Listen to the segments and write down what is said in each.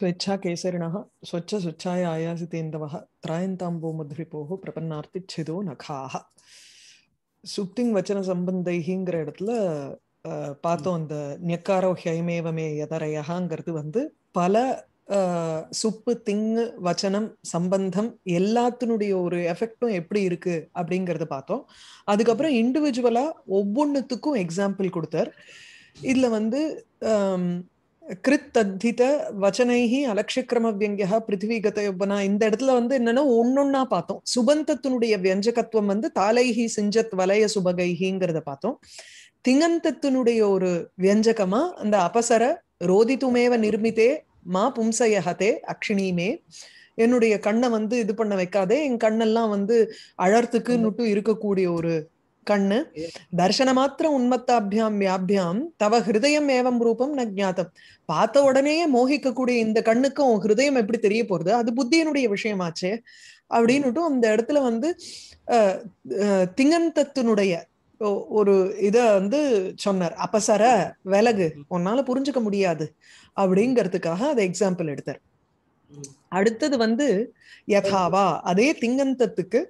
स्वेच्छा केसरिणः स्वच्छ स्वच्छाय आयासितेन्दवः त्रायन्ताम्बो பிரபன்னார்த்தி சிதோ நகாஹ சுப்திங் வச்சன சம்பந்தைங்கிற இடத்துல பார்த்தோம் அந்த நெக்காரோ ஹைமேவமே எதரையகாங்கிறது வந்து பல சுப்பு திங்கு வச்சனம் சம்பந்தம் எல்லாத்தினுடைய ஒரு எஃபெக்டும் எப்படி இருக்கு அப்படிங்கறத பார்த்தோம் அதுக்கப்புறம் இண்டிவிஜுவலா ஒவ்வொன்றுத்துக்கும் எக்ஸாம்பிள் கொடுத்தார் இதுல வந்து கிருத்தத்தித வச்சனைஹி அலட்சிக்கிரம வியங்கியா பிருத்திவிகத யொப்பனா இந்த இடத்துல வந்து என்னன்னா ஒன்னொன்னா பார்த்தோம் சுபந்தத்தினுடைய வியஞ்சகத்துவம் வந்து தாலைஹி சிஞ்சத் வலய சுபகைஹிங்கிறத பார்த்தோம் திங்கந்தத்தினுடைய ஒரு வியஞ்சகமா அந்த அபசர ரோதித்துமேவ நிர்மித்தே மா பும்சயஹதே அக்ஷினிமே என்னுடைய கண்ணை வந்து இது பண்ண வைக்காதே என் கண்ணெல்லாம் வந்து நுட்டு இருக்கக்கூடிய ஒரு கண்ணு மாத்திரம் உன்மத்தாபியாம் வியாபியாம் தவ ஹிருதயம் ஏவம் ரூபம் நஜாத்தம் பார்த்த உடனேயே மோகிக்கக்கூடிய இந்த கண்ணுக்கும் ஹிருதயம் எப்படி தெரிய போறது அது புத்தியனுடைய விஷயமாச்சே அப்படின்னுட்டும் அந்த இடத்துல வந்து திங்கந்தத்தினுடைய ஒரு இத வந்து சொன்னார் அப்பசர விலகு உன்னால புரிஞ்சுக்க முடியாது அப்படிங்கிறதுக்காக அதை எக்ஸாம்பிள் எடுத்தார் அடுத்தது வந்து யதாவா அதே திங்கந்தத்துக்கு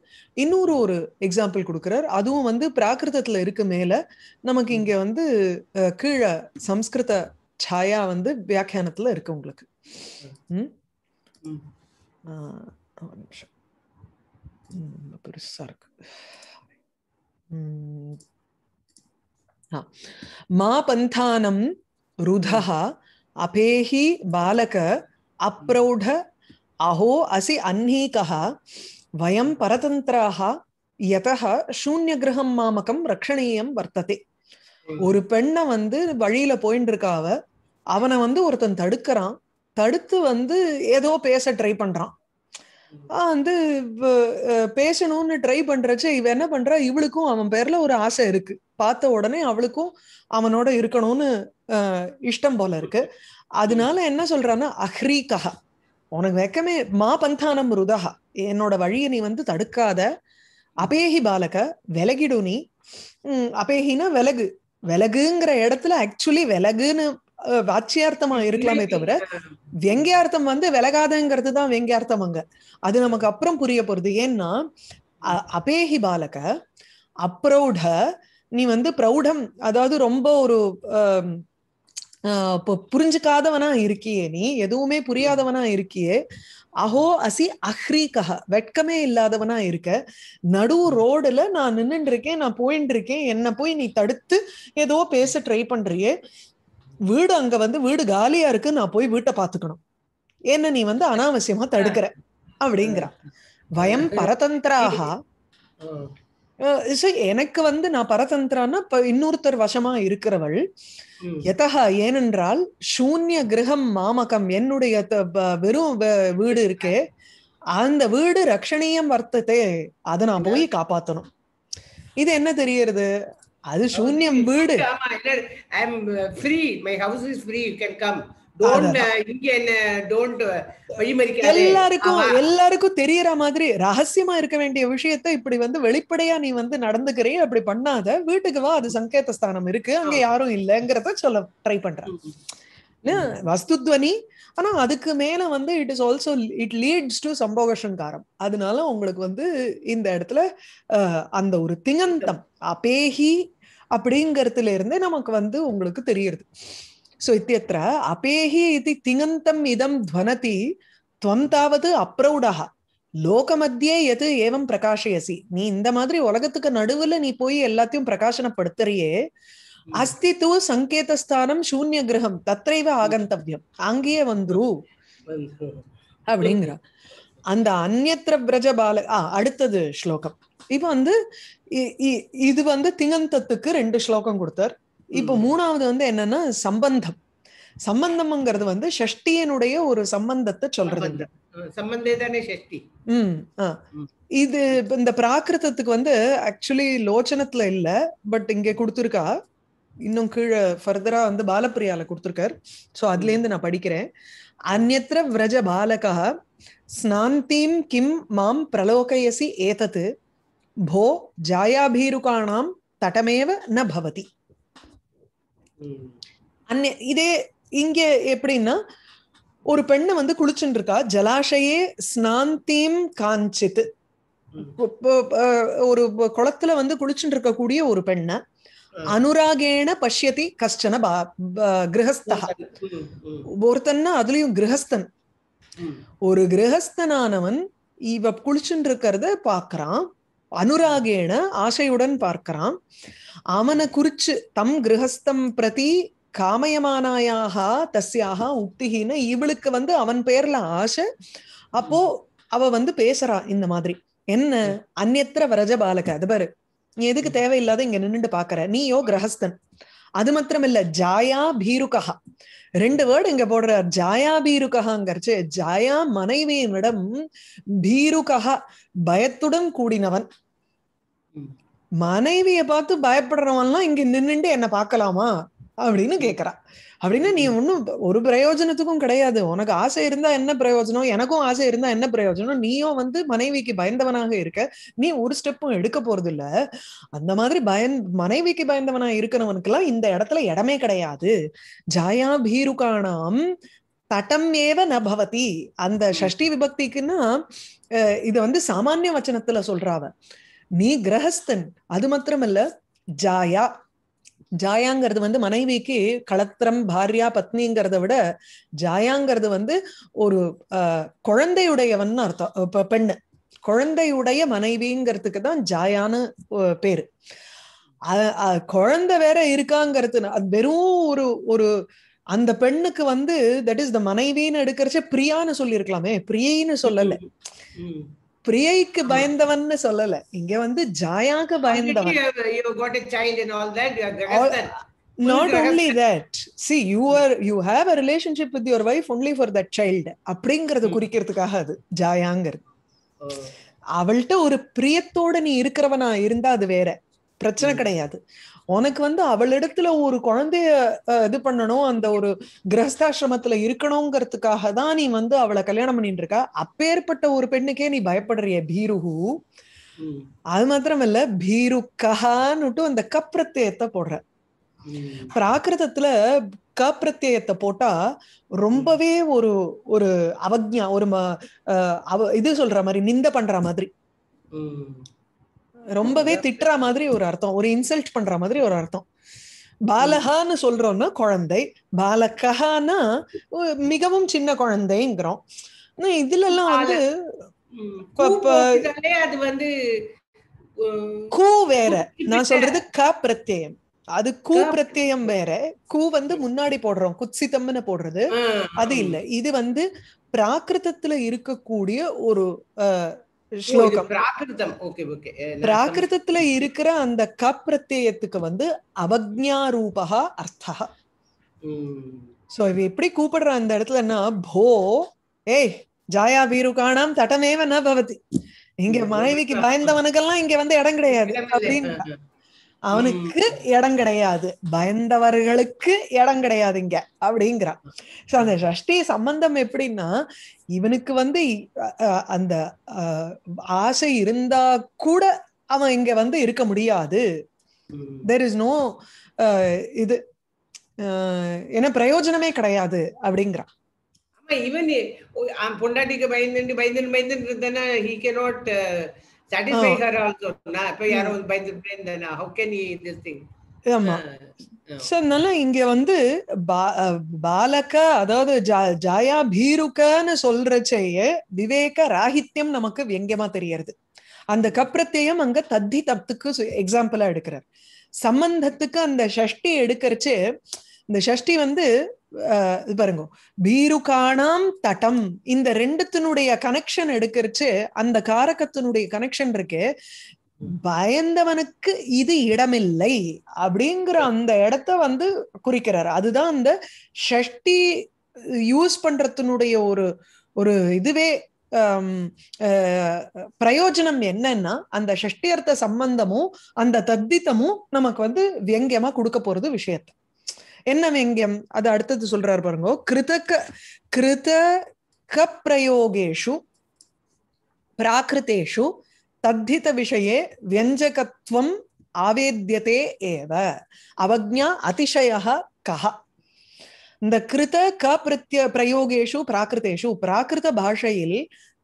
இன்னொரு ஒரு எக்ஸாம்பிள் கொடுக்குறார் அதுவும் வந்து பிராகிருதத்துல இருக்கு மேல நமக்கு இங்க வந்து கீழே சம்ஸ்கிருத சாயா வந்து வியாக்கியானத்துல இருக்கு உங்களுக்கு நிமிஷம் பெருசா இருக்கு மா பந்தானம் ருதா அபேஹி பாலக அஹோ அசி असि வயம் वयं परतन्त्राः यतः சூன்யகிரகம் மாமகம் ரக்ஷணீயம் வர்த்ததே ஒரு பெண்ணை வந்து வழியில போயின்னு இருக்காவ அவனை வந்து ஒருத்தன் தடுக்கிறான் தடுத்து வந்து ஏதோ பேச ட்ரை பண்றான் வந்து பேசணும்னு ட்ரை பண்றச்ச இவ என்ன பண்றா இவளுக்கும் அவன் பேர்ல ஒரு ஆசை இருக்கு பார்த்த உடனே அவளுக்கும் அவனோட இருக்கணும்னு இஷ்டம் போல இருக்கு அதனால என்ன சொல்றான்னா அஹ்ரீகா உனக்கு வெக்கமே மா பந்தானம் ருதஹா என்னோட வழியை நீ வந்து தடுக்காத அபேஹி பாலக விலகிடு நீ அபேகினா விலகு விலகுங்கிற இடத்துல ஆக்சுவலி விலகுன்னு வாட்சியார்த்தமா இருக்கலாமே தவிர வெங்கியார்த்தம் வந்து விலகாதங்கிறது தான் வெங்கியார்த்தம் அங்க அது நமக்கு அப்புறம் புரிய போறது ஏன்னா அபேகி பாலக அப்ரௌட நீ வந்து ப்ரௌடம் அதாவது ரொம்ப ஒரு இப்போ புரிஞ்சுக்காதவனா இருக்கியே நீ எதுவுமே புரியாதவனா இருக்கியே அஹோ அசி அஹ்ரீகஹ வெட்கமே இல்லாதவனா இருக்க நடு ரோடுல நான் நின்னுட்டு இருக்கேன் நான் போயிட்டு இருக்கேன் என்ன போய் நீ தடுத்து ஏதோ பேச ட்ரை பண்றியே வீடு அங்க வந்து வீடு காலியா இருக்கு நான் போய் வீட்டை பாத்துக்கணும் என்ன நீ வந்து அனாவசியமா தடுக்கிற அப்படிங்கிற வயம் பரதந்திராக எனக்கு வந்து நான் பரதந்திரான்னா இன்னொருத்தர் வசமா இருக்கிறவள் எதா ஏனென்றால் சூன்ய கிரகம் மாமகம் என்னுடைய வெறும் வீடு இருக்கே அந்த வீடு ரக்ஷணீயம் வர்த்தத்தை அதை நான் போய் காப்பாத்தணும் இது என்ன தெரியறது அது சூன்யம் வீடு Uh, uh, எல்லாருக்கும் எல்லாருக்கும் தெரியற மாதிரி ரகசியமா இருக்க வேண்டிய விஷயத்த இப்படி வந்து வெளிப்படையா நீ வந்து நடந்துக்கிறே அப்படி பண்ணாத வீட்டுக்கு வா அது சங்கேதஸ்தானம் இருக்கு அங்க யாரும் இல்லைங்கிறத சொல்ல ட்ரை பண்றேன் வஸ்துத்வனி ஆனா அதுக்கு மேல வந்து it is also it leads to சம்போகஷங்காரம் அதனால உங்களுக்கு வந்து இந்த இடத்துல அந்த ஒரு திங்கந்தம் அபேஹி அப்படிங்கறதுல இருந்தே நமக்கு வந்து உங்களுக்கு தெரியறது சோ इत्यत्र अपेहि இது திங்கந்தம் இதம் துவனதி துவம் தாவது அப்ரௌடஹா லோக மத்தியே எது ஏவம் பிரகாஷயசி நீ இந்த மாதிரி உலகத்துக்கு நடுவுல நீ போய் எல்லாத்தையும் பிரகாசனப்படுத்துறியே அஸ்தி தூ சங்கேதஸ்தானம் சூன்ய கிரகம் தத்தைவ ஆகந்தவியம் அங்கேயே வந்துரு அப்படிங்கிற அந்த அந்நத்திர பிரஜ பால ஆ அடுத்தது ஸ்லோகம் இப்ப வந்து இது வந்து திங்கந்தத்துக்கு ரெண்டு ஸ்லோகம் கொடுத்தார் இப்போ மூணாவது வந்து என்னன்னா சம்பந்தம் சம்பந்தம்ங்கிறது வந்து ஷஷ்டியனுடைய ஒரு சம்பந்தத்தை சொல்றது சம்பந்தே தானே ஷஷ்டி ம் இது இந்த பிராகிருதத்துக்கு வந்து ஆக்சுவலி லோச்சனத்துல இல்ல பட் இங்க கொடுத்துருக்கா இன்னும் கீழே ஃபர்தரா வந்து பாலப்பிரியால கொடுத்துருக்காரு சோ அதுல இருந்து நான் படிக்கிறேன் அந்நத்திர விரஜ பாலகா ஸ்நாந்தீம் கிம் மாம் பிரலோகயசி ஏதத்து போ ஜாயாபீருக்காணாம் தட்டமேவ ந பவதி அன்னை இதே இங்க எப்படின்னா ஒரு பெண்ணு வந்து குளிச்சுட்டு இருக்கா ஜலாஷயே ஸ்நாந்தீம் காஞ்சித்து ஒரு குளத்துல வந்து குளிச்சுட்டு இருக்கக்கூடிய ஒரு பெண்ண அனுராகேன பஷ்யதி கஷ்டன கிரகஸ்தா ஒருத்தன்னா அதுலயும் கிரகஸ்தன் ஒரு கிரகஸ்தனானவன் இவ குளிச்சுட்டு இருக்கிறத பாக்குறான் அனுராகேன ஆசையுடன் பார்க்கிறான் அவனை குறிச்சு தம் கிரகஸ்தம் பிரதி காமயமானாயாக தஸ்யாக உக்திகின்னு இவளுக்கு வந்து அவன் பேர்ல ஆசை அப்போ அவ வந்து பேசுறா இந்த மாதிரி என்ன அந்நத்திர வரஜ பாலக அது பாரு நீ எதுக்கு தேவையில்லாத இங்க நின்றுட்டு பாக்குற நீயோ கிரகஸ்தன் அது மாத்திரமல்ல ஜாயா பீருகா ரெண்டு வேர்டு இங்க போடுறார் ஜாயா பீருகாங்கிறச்சு ஜாயா மனைவியினிடம் பீருகா பயத்துடன் கூடினவன் மனைவிய பார்த்து பயப்படுறவன்லாம் இங்க நின்றுண்டு என்ன பார்க்கலாமா அப்படின்னு கேக்குறா அப்படின்னா நீ ஒன்னும் ஒரு பிரயோஜனத்துக்கும் கிடையாது உனக்கு ஆசை இருந்தா என்ன பிரயோஜனம் எனக்கும் ஆசை இருந்தா என்ன பிரயோஜனம் நீயும் வந்து மனைவிக்கு பயந்தவனாக இருக்க நீ ஒரு ஸ்டெப்பும் எடுக்க போறது இல்ல அந்த மாதிரி பயன் மனைவிக்கு பயந்தவனா இருக்கிறவனுக்குலாம் இந்த இடத்துல இடமே கிடையாது ஜாயா பீருக்கானாம் தட்டம் ஏவ ந பவதி அந்த ஷஷ்டி விபக்திக்குன்னா இது வந்து சாமானிய வச்சனத்துல சொல்றாவ நீ கிரகஸ்தன் அது மாத்திரமல்ல ஜாயா ஜாயாங்கிறது வந்து மனைவிக்கு களத்திரம் பாரியா பத்னிங்கிறத விட ஜாயாங்கிறது வந்து ஒரு குழந்தையுடையவன் அர்த்தம் இப்ப பெண்ணு குழந்தையுடைய மனைவிங்கிறதுக்கு தான் ஜாயான்னு பேரு குழந்தை வேற இருக்காங்கிறது அது வெறும் ஒரு ஒரு அந்த பெண்ணுக்கு வந்து தட் இஸ் த மனைவின்னு எடுக்கிறச்ச பிரியான்னு சொல்லியிருக்கலாமே பிரியின்னு சொல்லல பிரியைக்கு பயந்தவன்னு சொல்லல இங்க வந்து ஜாயாக பயந்தவன் you got a child and all that you are grandson not only that see you are you have a relationship with your wife only for that child அப்படிங்கறது குறிக்கிறதுக்காக அது ஜாயாங்கிறது அவள்கிட்ட ஒரு பிரியத்தோட நீ இருக்கிறவனா இருந்தா அது வேற பிரச்சனை கிடையாது உனக்கு வந்து அவளிடத்துல ஒரு குழந்தைய இது பண்ணணும் அந்த ஒரு கிரகஸ்தாசிரமத்துல இருக்கணுங்கிறதுக்காக தான் நீ வந்து அவளை கல்யாணம் பண்ணிட்டு இருக்கா அப்பேற்பட்ட ஒரு பெண்ணுக்கே நீ பயப்படுறிய பீருஹு அது மாத்திரம் இல்ல கஹான்னுட்டு அந்த கப்பிரத்தியத்தை போடுற பிராகிருதத்துல கப்பிரத்தியத்தை போட்டா ரொம்பவே ஒரு ஒரு அவக்ஞா ஒரு இது சொல்ற மாதிரி நிந்த பண்ற மாதிரி ரொம்பவே திட்டுற மாதிரி ஒரு அர்த்தம் ஒரு இன்சல்ட் பண்ற மாதிரி ஒரு அர்த்தம் பாலகான்னு சொல்றோம்னா குழந்தை பாலகஹானா மிகவும் சின்ன குழந்தைங்கிறோம் இதுல எல்லாம் வந்து அது வந்து கூ வேற நான் சொல்றது க பிரத்யம் அது கூ பிரத்யம் வேற கூ வந்து முன்னாடி போடுறோம் குத்சிதம்னு போடுறது அது இல்ல இது வந்து பிராகிருதத்துல இருக்கக்கூடிய ஒரு ஸ்லோகம் பிராகிருதம் ஓகே ஓகே பிராகிருதத்துல இருக்கிற அந்த க பிரத்யத்துக்கு வந்து அவக்ஞா ரூபா அர்த்தா சோ இவ எப்படி கூப்பிடுற அந்த இடத்துலன்னா போ ஏய் ஜாயா வீருகாணாம் தடமேவ ந பவதி இங்க மனைவிக்கு பயந்தவனுக்கெல்லாம் இங்க வந்து இடம் கிடையாது அப்படின்னு அவனுக்கு இடம் கிடையாது பயந்தவர்களுக்கு இடம் கிடையாது இங்க அப்படிங்கிறான் சோ அந்த சஷ்டி சம்பந்தம் எப்படின்னா இவனுக்கு வந்து அந்த ஆசை இருந்தா கூட அவன் இங்க வந்து இருக்க முடியாது தெர் இஸ் நோ இது என்ன பிரயோஜனமே கிடையாது அப்படிங்கிறான் ஈவன் பொண்டாட்டிக்கு பயந்துட்டு பயந்துட்டு பயந்துட்டு இருந்தேன்னா he can not satisfy oh. her also na இப்ப யாரோ hmm. பயந்துட்டே இருந்தா how can he this thing ஆமா அதனால இங்க வந்து பாலக அதாவது ஜாயா பீருக்கன்னு சொல்றச்சேயே விவேக ராகித்யம் நமக்கு வியங்கியமா தெரியறது அந்த கப்ரத்தையும் அங்க தத்தி தப்துக்கு எக்ஸாம்பிளா எடுக்கிறார் சம்பந்தத்துக்கு அந்த ஷஷ்டி எடுக்கிறச்சு இந்த ஷஷ்டி வந்து இது பாருங்க பீருக்கானாம் தட்டம் இந்த ரெண்டுத்தினுடைய கனெக்ஷன் எடுக்கிறச்சு அந்த காரகத்தினுடைய கனெக்ஷன் இருக்கு பயந்தவனுக்கு இது இடமில்லை அப்படிங்கிற அந்த இடத்த வந்து குறிக்கிறார் அதுதான் அந்த ஷஷ்டி யூஸ் பண்றதுனுடைய ஒரு ஒரு இதுவே பிரயோஜனம் என்னன்னா அந்த ஷஷ்டியர்த்த சம்பந்தமும் அந்த தத்தித்தமும் நமக்கு வந்து வியங்கியமா கொடுக்க போறது விஷயத்தை என்ன வேங்கியம் அது அடுத்தது சொல்றாரு பாருங்க கிருதக கிருத கப்பிரயோகேஷு பிராகிருத்தேஷு தத்தித விஷயே வியஞ்சகத்துவம் ஆவேத்தியதே ஏவ அவக்ஞா அதிசய கஹ இந்த கிருத க பிரத்ய பிரயோகேஷு பிராகிருத்தேஷு பிராகிருத பாஷையில்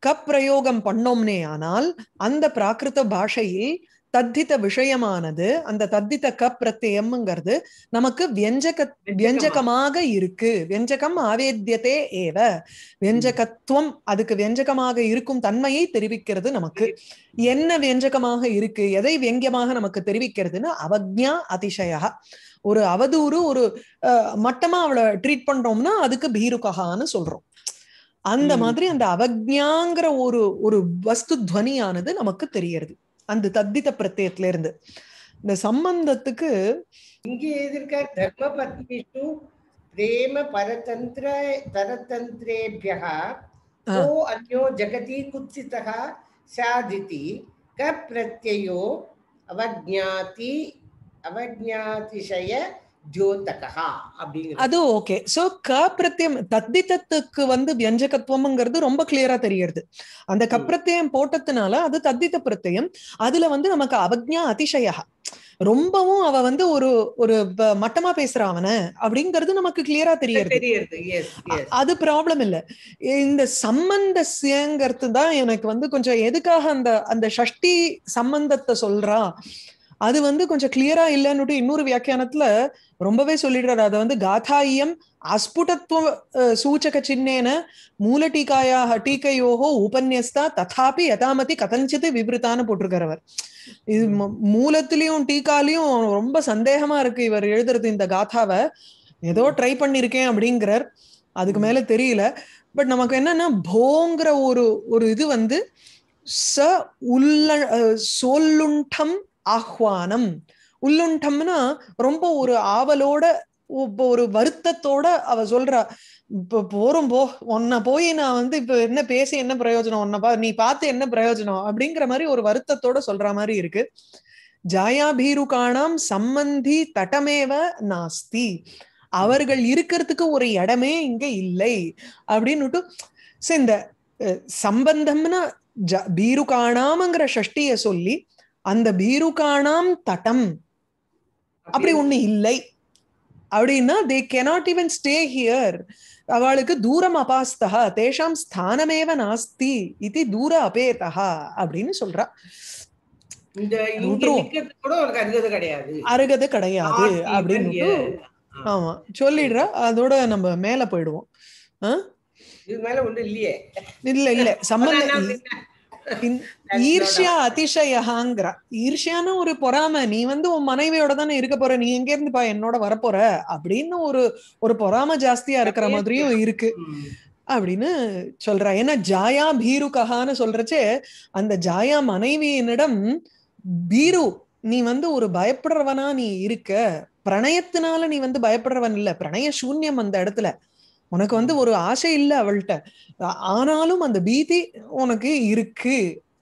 கப் பிரயோகம் பண்ணோம்னே ஆனால் அந்த பிராகிருத பாஷையில் தத்தித்த விஷயமானது அந்த தத்தித்த க பிரத்தியம்ங்கிறது நமக்கு வியஞ்சக வியஞ்சகமாக இருக்கு வியஞ்சகம் ஆவேத்தியதே ஏவ வியஞ்சகத்துவம் அதுக்கு வியஞ்சகமாக இருக்கும் தன்மையை தெரிவிக்கிறது நமக்கு என்ன வியஞ்சகமாக இருக்கு எதை வியங்கியமாக நமக்கு தெரிவிக்கிறதுன்னு அவக்ஞா அதிசயா ஒரு அவதூறு ஒரு மட்டமா அவளை ட்ரீட் பண்றோம்னா அதுக்கு பீருகஹான்னு சொல்றோம் அந்த மாதிரி அந்த அவக்ஞாங்கிற ஒரு ஒரு வஸ்து துவனியானது நமக்கு தெரியறது அந்த தத்தித பிரத்தியத்துல இருந்து இந்த சம்பந்தத்துக்கு இங்கே எதிர்க்க தர்ம பத்னிஷு பிரேம பரதந்திர பரதந்திரேபியா ஓ அந்யோ ஜகதி குத்சிதா சாதிதி க பிரத்யோ அவஜாதி அவஜாதிஷய தியோந்தகா அப்படிங்கிறது அது ஓகே சோ க பிரத்யம் தத்தித்தத்துக்கு வந்து வியஞ்சகத்துவம்ங்கிறது ரொம்ப கிளியரா தெரியறது அந்த கப்பிரத்தியம் போட்டதுனால அது தத்தித்த பிரத்தியம் அதுல வந்து நமக்கு அவஜ்ஞா அதிசயா ரொம்பவும் அவ வந்து ஒரு ஒரு மட்டமா பேசுறா அவன அப்படிங்கறது நமக்கு கிளியரா தெரியறது அது ப்ராப்ளம் இல்ல இந்த சம்பந்த தான் எனக்கு வந்து கொஞ்சம் எதுக்காக அந்த அந்த ஷஷ்டி சம்பந்தத்தை சொல்றா அது வந்து கொஞ்சம் கிளியரா இல்லைன்னுட்டு இன்னொரு வியாக்கியானத்துல ரொம்பவே சொல்லிடுறாரு அதை வந்து காதாயம் அஸ்புடத்துவ சூச்சக சின்னேன மூல டீக்காயாக டீக்கையோகோ உபன்யஸ்தா ததாபி யதாமதி கதஞ்சித்து விபரித்தான்னு போட்டிருக்கிறவர் இது மூலத்திலையும் டீக்காலையும் ரொம்ப சந்தேகமா இருக்கு இவர் எழுதுறது இந்த காதாவை ஏதோ ட்ரை பண்ணிருக்கேன் அப்படிங்கிறார் அதுக்கு மேல தெரியல பட் நமக்கு என்னன்னா போங்கிற ஒரு ஒரு இது வந்து ச உள்ள சொல்லுண்டம் ஆஹ்வானம் உள்ளுண்டம்னா ரொம்ப ஒரு ஆவலோட ஒரு வருத்தத்தோட அவ சொல்றா இப்ப போறோம் போ உன்ன போய் நான் வந்து இப்ப என்ன பேசி என்ன பிரயோஜனம் உன்னை பா நீ பார்த்து என்ன பிரயோஜனம் அப்படிங்கிற மாதிரி ஒரு வருத்தத்தோட சொல்ற மாதிரி இருக்கு காணாம் சம்பந்தி தட்டமேவ நாஸ்தி அவர்கள் இருக்கிறதுக்கு ஒரு இடமே இங்க இல்லை அப்படின்னுட்டு இந்த சம்பந்தம்னா ஜ காணாமங்கிற சஷ்டிய சொல்லி அந்த காணாம் தட்டம் அப்படி ஒண்ணு இல்லை அப்படின்னா they cannot even stay here அவளுக்கு தூரம் அபாஸ்தா தேஷாம் ஸ்தானமேவ நாஸ்தி இது தூர அபேதா அப்படின்னு சொல்றா அருகது கிடையாது அப்படின்னு ஆமா சொல்லிடுறா அதோட நம்ம மேல போயிடுவோம் இல்ல இல்ல சம்பந்தம் ஈர்ஷியா அதிசயஹாங்கிற ஈர்ஷியான ஒரு பொறாம நீ வந்து உன் மனைவியோட தானே இருக்க போற நீ எங்க இருந்து பா என்னோட வரப்போற அப்படின்னு ஒரு ஒரு பொறாம ஜாஸ்தியா இருக்கிற மாதிரியும் இருக்கு அப்படின்னு சொல்ற ஏன்னா ஜாயா பீரு கஹான்னு சொல்றச்சே அந்த ஜாயா மனைவியினிடம் பீரு நீ வந்து ஒரு பயப்படுறவனா நீ இருக்க பிரணயத்தினால நீ வந்து பயப்படுறவன் இல்ல பிரணய சூன்யம் அந்த இடத்துல உனக்கு வந்து ஒரு ஆசை இல்லை அவள்கிட்ட ஆனாலும் அந்த பீதி உனக்கு இருக்கு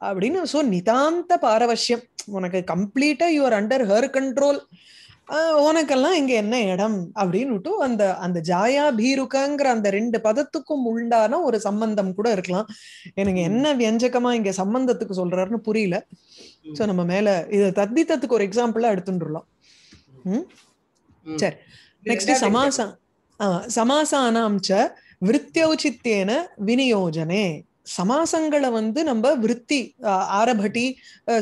அப்படின்னு சோ நிதாந்த பாரவசியம் உனக்கு கம்ப்ளீட்டா யூஆர் அண்டர் ஹர் கண்ட்ரோல் உனக்கெல்லாம் இங்க என்ன இடம் அப்படின்னுட்டு அந்த அந்த ஜாயா பீருக்கங்கிற அந்த ரெண்டு பதத்துக்கும் உண்டான ஒரு சம்பந்தம் கூட இருக்கலாம் எனக்கு என்ன வியஞ்சகமா இங்க சம்பந்தத்துக்கு சொல்றாருன்னு புரியல சோ நம்ம மேல இது தத்தித்தத்துக்கு ஒரு எக்ஸாம்பிளா உம் சரி நெக்ஸ்ட் சமாசம் சமாசானாம் ச விருத்தியௌச்சித்தேன வினியோஜனே சமாசங்களை வந்து நம்ம விருத்தி ஆரபட்டி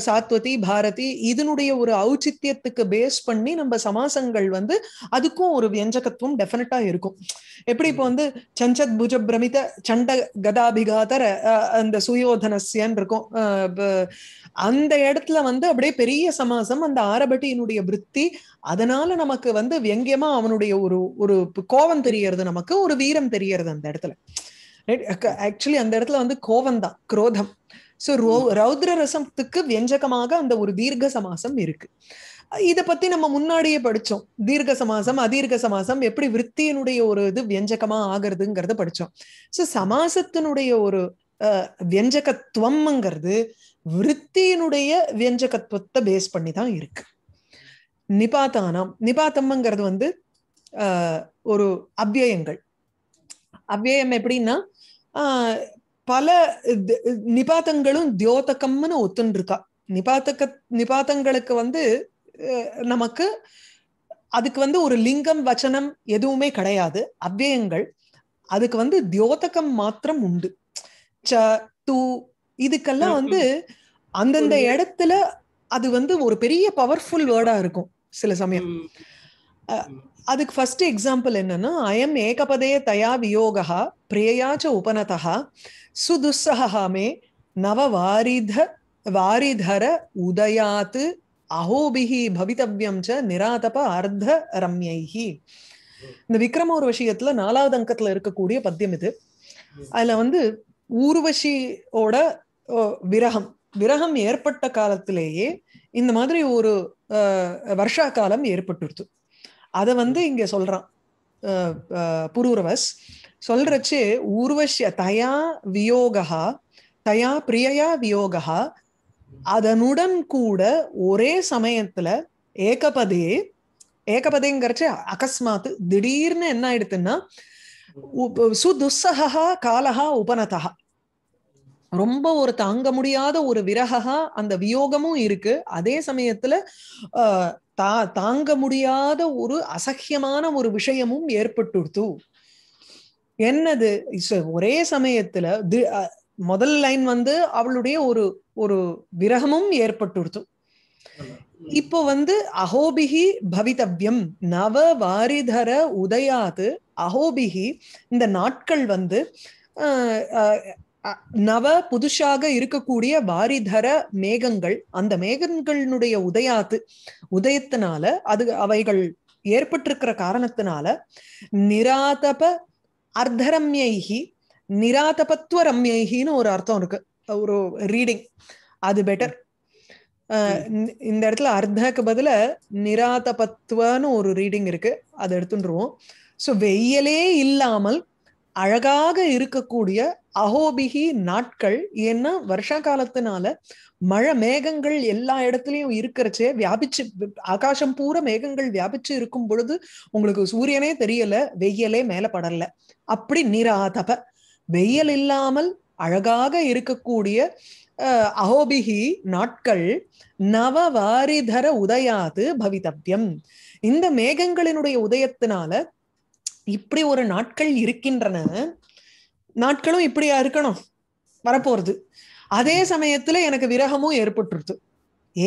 சாத்வதி பாரதி இதனுடைய ஒரு ஔச்சித்தியத்துக்கு பேஸ் பண்ணி நம்ம சமாசங்கள் வந்து அதுக்கும் ஒரு வியஞ்சகத்துவம் டெஃபினட்டா இருக்கும் எப்படி இப்போ வந்து சஞ்சத் புஜ பிரமித சண்ட கதாபிகாதர அந்த சுயோதனசியன் இருக்கும் அந்த இடத்துல வந்து அப்படியே பெரிய சமாசம் அந்த ஆரபட்டியினுடைய விற்பி அதனால நமக்கு வந்து வியங்கியமா அவனுடைய ஒரு ஒரு கோவம் தெரியறது நமக்கு ஒரு வீரம் தெரியறது அந்த இடத்துல ஆக்சுவலி அந்த இடத்துல வந்து கோவம் தான் குரோதம் சோ ரௌத்ர ரசத்துக்கு வியஞ்சகமாக அந்த ஒரு தீர்க்க சமாசம் இருக்கு இத பத்தி நம்ம முன்னாடியே படிச்சோம் தீர்க்க சமாசம் அதீர்க்க சமாசம் எப்படி விற்த்தியினுடைய ஒரு இது வியஞ்சகமா ஆகுறதுங்கிறத படிச்சோம் சோ சமாசத்தினுடைய ஒரு அஹ் வியஞ்சகத்துவம்ங்கிறது விற்த்தியினுடைய வியஞ்சகத்துவத்தை பேஸ் பண்ணி தான் இருக்கு நிபாத்தானாம் நிபாத்தம்ங்கிறது வந்து ஒரு அவ்யயங்கள் அவ்யயம் எப்படின்னா பல நிபாத்தங்களும் தியோதகம்னு ஒத்துன்னு இருக்கா நிபாத்தக நிபாத்தங்களுக்கு வந்து நமக்கு அதுக்கு வந்து ஒரு லிங்கம் வச்சனம் எதுவுமே கிடையாது அவ்வியங்கள் அதுக்கு வந்து தியோதகம் மாத்திரம் உண்டு ச தூ இதுக்கெல்லாம் வந்து அந்தந்த இடத்துல அது வந்து ஒரு பெரிய பவர்ஃபுல் வேர்டா இருக்கும் சில சமயம் அதுக்கு ஃபர்ஸ்ட் எக்ஸாம்பிள் என்னன்னா அயம் ஏகபதே தயா வியோகா பிரேயாச்ச உபனதா சுதுசகாமே மே நவவாரித வாரிதர உதயாத்து அஹோபிஹி பவிதவ்யம் ச நிராதப அர்த்த ரம்யைஹி இந்த விக்ரமோர் விஷயத்துல நாலாவது அங்கத்துல இருக்கக்கூடிய பத்தியம் இது அதுல வந்து ஊர்வசியோட விரகம் விரகம் ஏற்பட்ட காலத்திலேயே இந்த மாதிரி ஒரு வருஷா காலம் ஏற்பட்டுருது அதை வந்து இங்க சொல்றான் புரூரவஸ் சொல்றச்சு ஊர்வசிய தயா வியோகா தயா பிரியயா வியோகா அதனுடன் கூட ஒரே சமயத்துல ஏகபதே ஏகபதேங்கிறச்சு அகஸ்மாத்து திடீர்னு என்ன ஆயிடுத்துன்னா சுதுசகா காலகா உபனதா ரொம்ப ஒரு தாங்க முடியாத ஒரு விரகா அந்த வியோகமும் இருக்கு அதே சமயத்துல தா தாங்க முடியாத ஒரு அசகியமான ஒரு விஷயமும் ஏற்பட்டுடுத்து என்னது ஒரே சமயத்துல முதல் லைன் வந்து அவளுடைய ஒரு ஒரு விரகமும் ஏற்பட்டுடுத்து இப்போ வந்து அகோபிகி பவிதவ்யம் நவ வாரிதர உதயாது அகோபிகி இந்த நாட்கள் வந்து நவ புதுஷாக இருக்கக்கூடிய வாரிதர மேகங்கள் அந்த மேகங்களினுடைய உதயாத்து உதயத்தினால அது அவைகள் ஏற்பட்டிருக்கிற காரணத்தினால நிராதப அர்த்தரம்யைகி நிராதபத்துவ ரம்யைகின்னு ஒரு அர்த்தம் இருக்கு ஒரு ரீடிங் அது பெட்டர் இந்த இடத்துல அர்த்தக்கு பதில நிராதபத்துவன்னு ஒரு ரீடிங் இருக்கு அதை எடுத்துருவோம் ஸோ வெயிலே இல்லாமல் அழகாக இருக்கக்கூடிய அகோபிகி நாட்கள் ஏன்னா வருஷா காலத்தினால மழை மேகங்கள் எல்லா இடத்துலயும் இருக்கிறச்சே வியாபிச்சு ஆகாசம் பூரா மேகங்கள் வியாபிச்சு இருக்கும் பொழுது உங்களுக்கு சூரியனே தெரியல வெயிலே மேல படல அப்படி நிராதப வெயில் இல்லாமல் அழகாக இருக்கக்கூடிய அகோபிகி நாட்கள் நவவாரிதர உதயாது பவிதவ்யம் இந்த மேகங்களினுடைய உதயத்தினால இப்படி ஒரு நாட்கள் இருக்கின்றன நாட்களும் இப்படியா இருக்கணும் வரப்போறது அதே சமயத்துல எனக்கு விரகமும் ஏற்பட்டுருது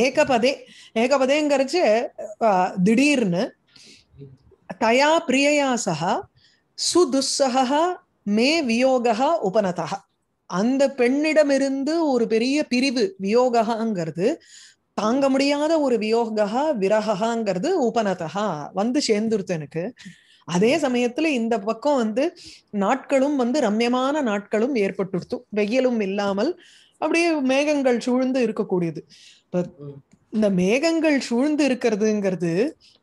ஏகபதே ஏகபதேங்கிறச்சு திடீர்னு தயா பிரியையா சகா சுதுசகா மே வியோகா உபனதா அந்த பெண்ணிடமிருந்து ஒரு பெரிய பிரிவு வியோகாங்கிறது தாங்க முடியாத ஒரு வியோகா விரகாங்கிறது உபனதா வந்து சேர்ந்துருத்து எனக்கு அதே சமயத்துல இந்த பக்கம் வந்து நாட்களும் வந்து ரம்யமான நாட்களும் ஏற்பட்டுடுத்து வெயிலும் இல்லாமல் அப்படியே மேகங்கள் சூழ்ந்து இருக்கக்கூடியது இந்த மேகங்கள் சூழ்ந்து இருக்கிறதுங்கிறது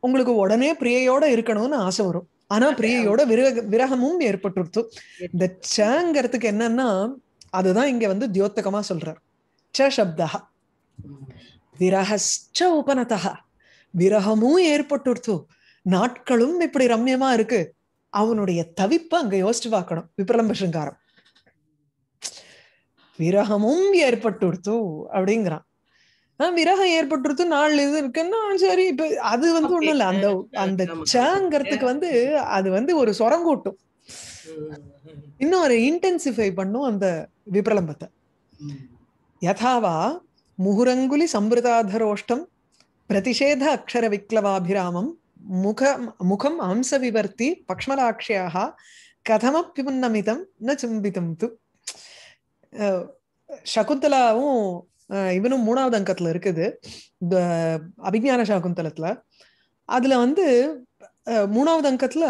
உங்களுக்கு உடனே பிரியையோட இருக்கணும்னு ஆசை வரும் ஆனா பிரியையோட விரக விரகமும் ஏற்பட்டுருத்து இந்த சங்கிறதுக்கு என்னன்னா அதுதான் இங்க வந்து தியோத்தகமா சொல்றார் ச சப்தா விரகச்ச உபனதா விரகமும் ஏற்பட்டுருத்தும் நாட்களும் இப்படி ரம்யமா இருக்கு அவனுடைய தவிப்பு அங்க யோசிச்சு பார்க்கணும் விப்ரலம்ப சங்காரம் விரகமும் ஏற்பட்டுடுத்து அப்படிங்கிறான் விரகம் ஏற்பட்டுடுத்து நாள் இது இருக்குன்னா சரி இப்ப அது வந்து ஒண்ணும் இல்ல அந்த அந்த சங்கிறதுக்கு வந்து அது வந்து ஒரு சொரங்கூட்டும் இன்னும் ஒரு இன்டென்சிஃபை பண்ணும் அந்த விபிரலம்பத்தை யதாவா முகுரங்குலி சம்பிரதாதரோஷ்டம் பிரதிஷேத அக்ஷர விக்லவாபிராமம் அம்ச விவர்த்தி हंसविवर्ति கதம கதமப்பிபுன்னமிதம் ந சும்பிதம் து சகுந்தலாவும் இவனும் மூணாவது அங்கத்துல இருக்குது அபிஜான சகுந்தலத்துல அதுல வந்து மூணாவது அங்கத்துல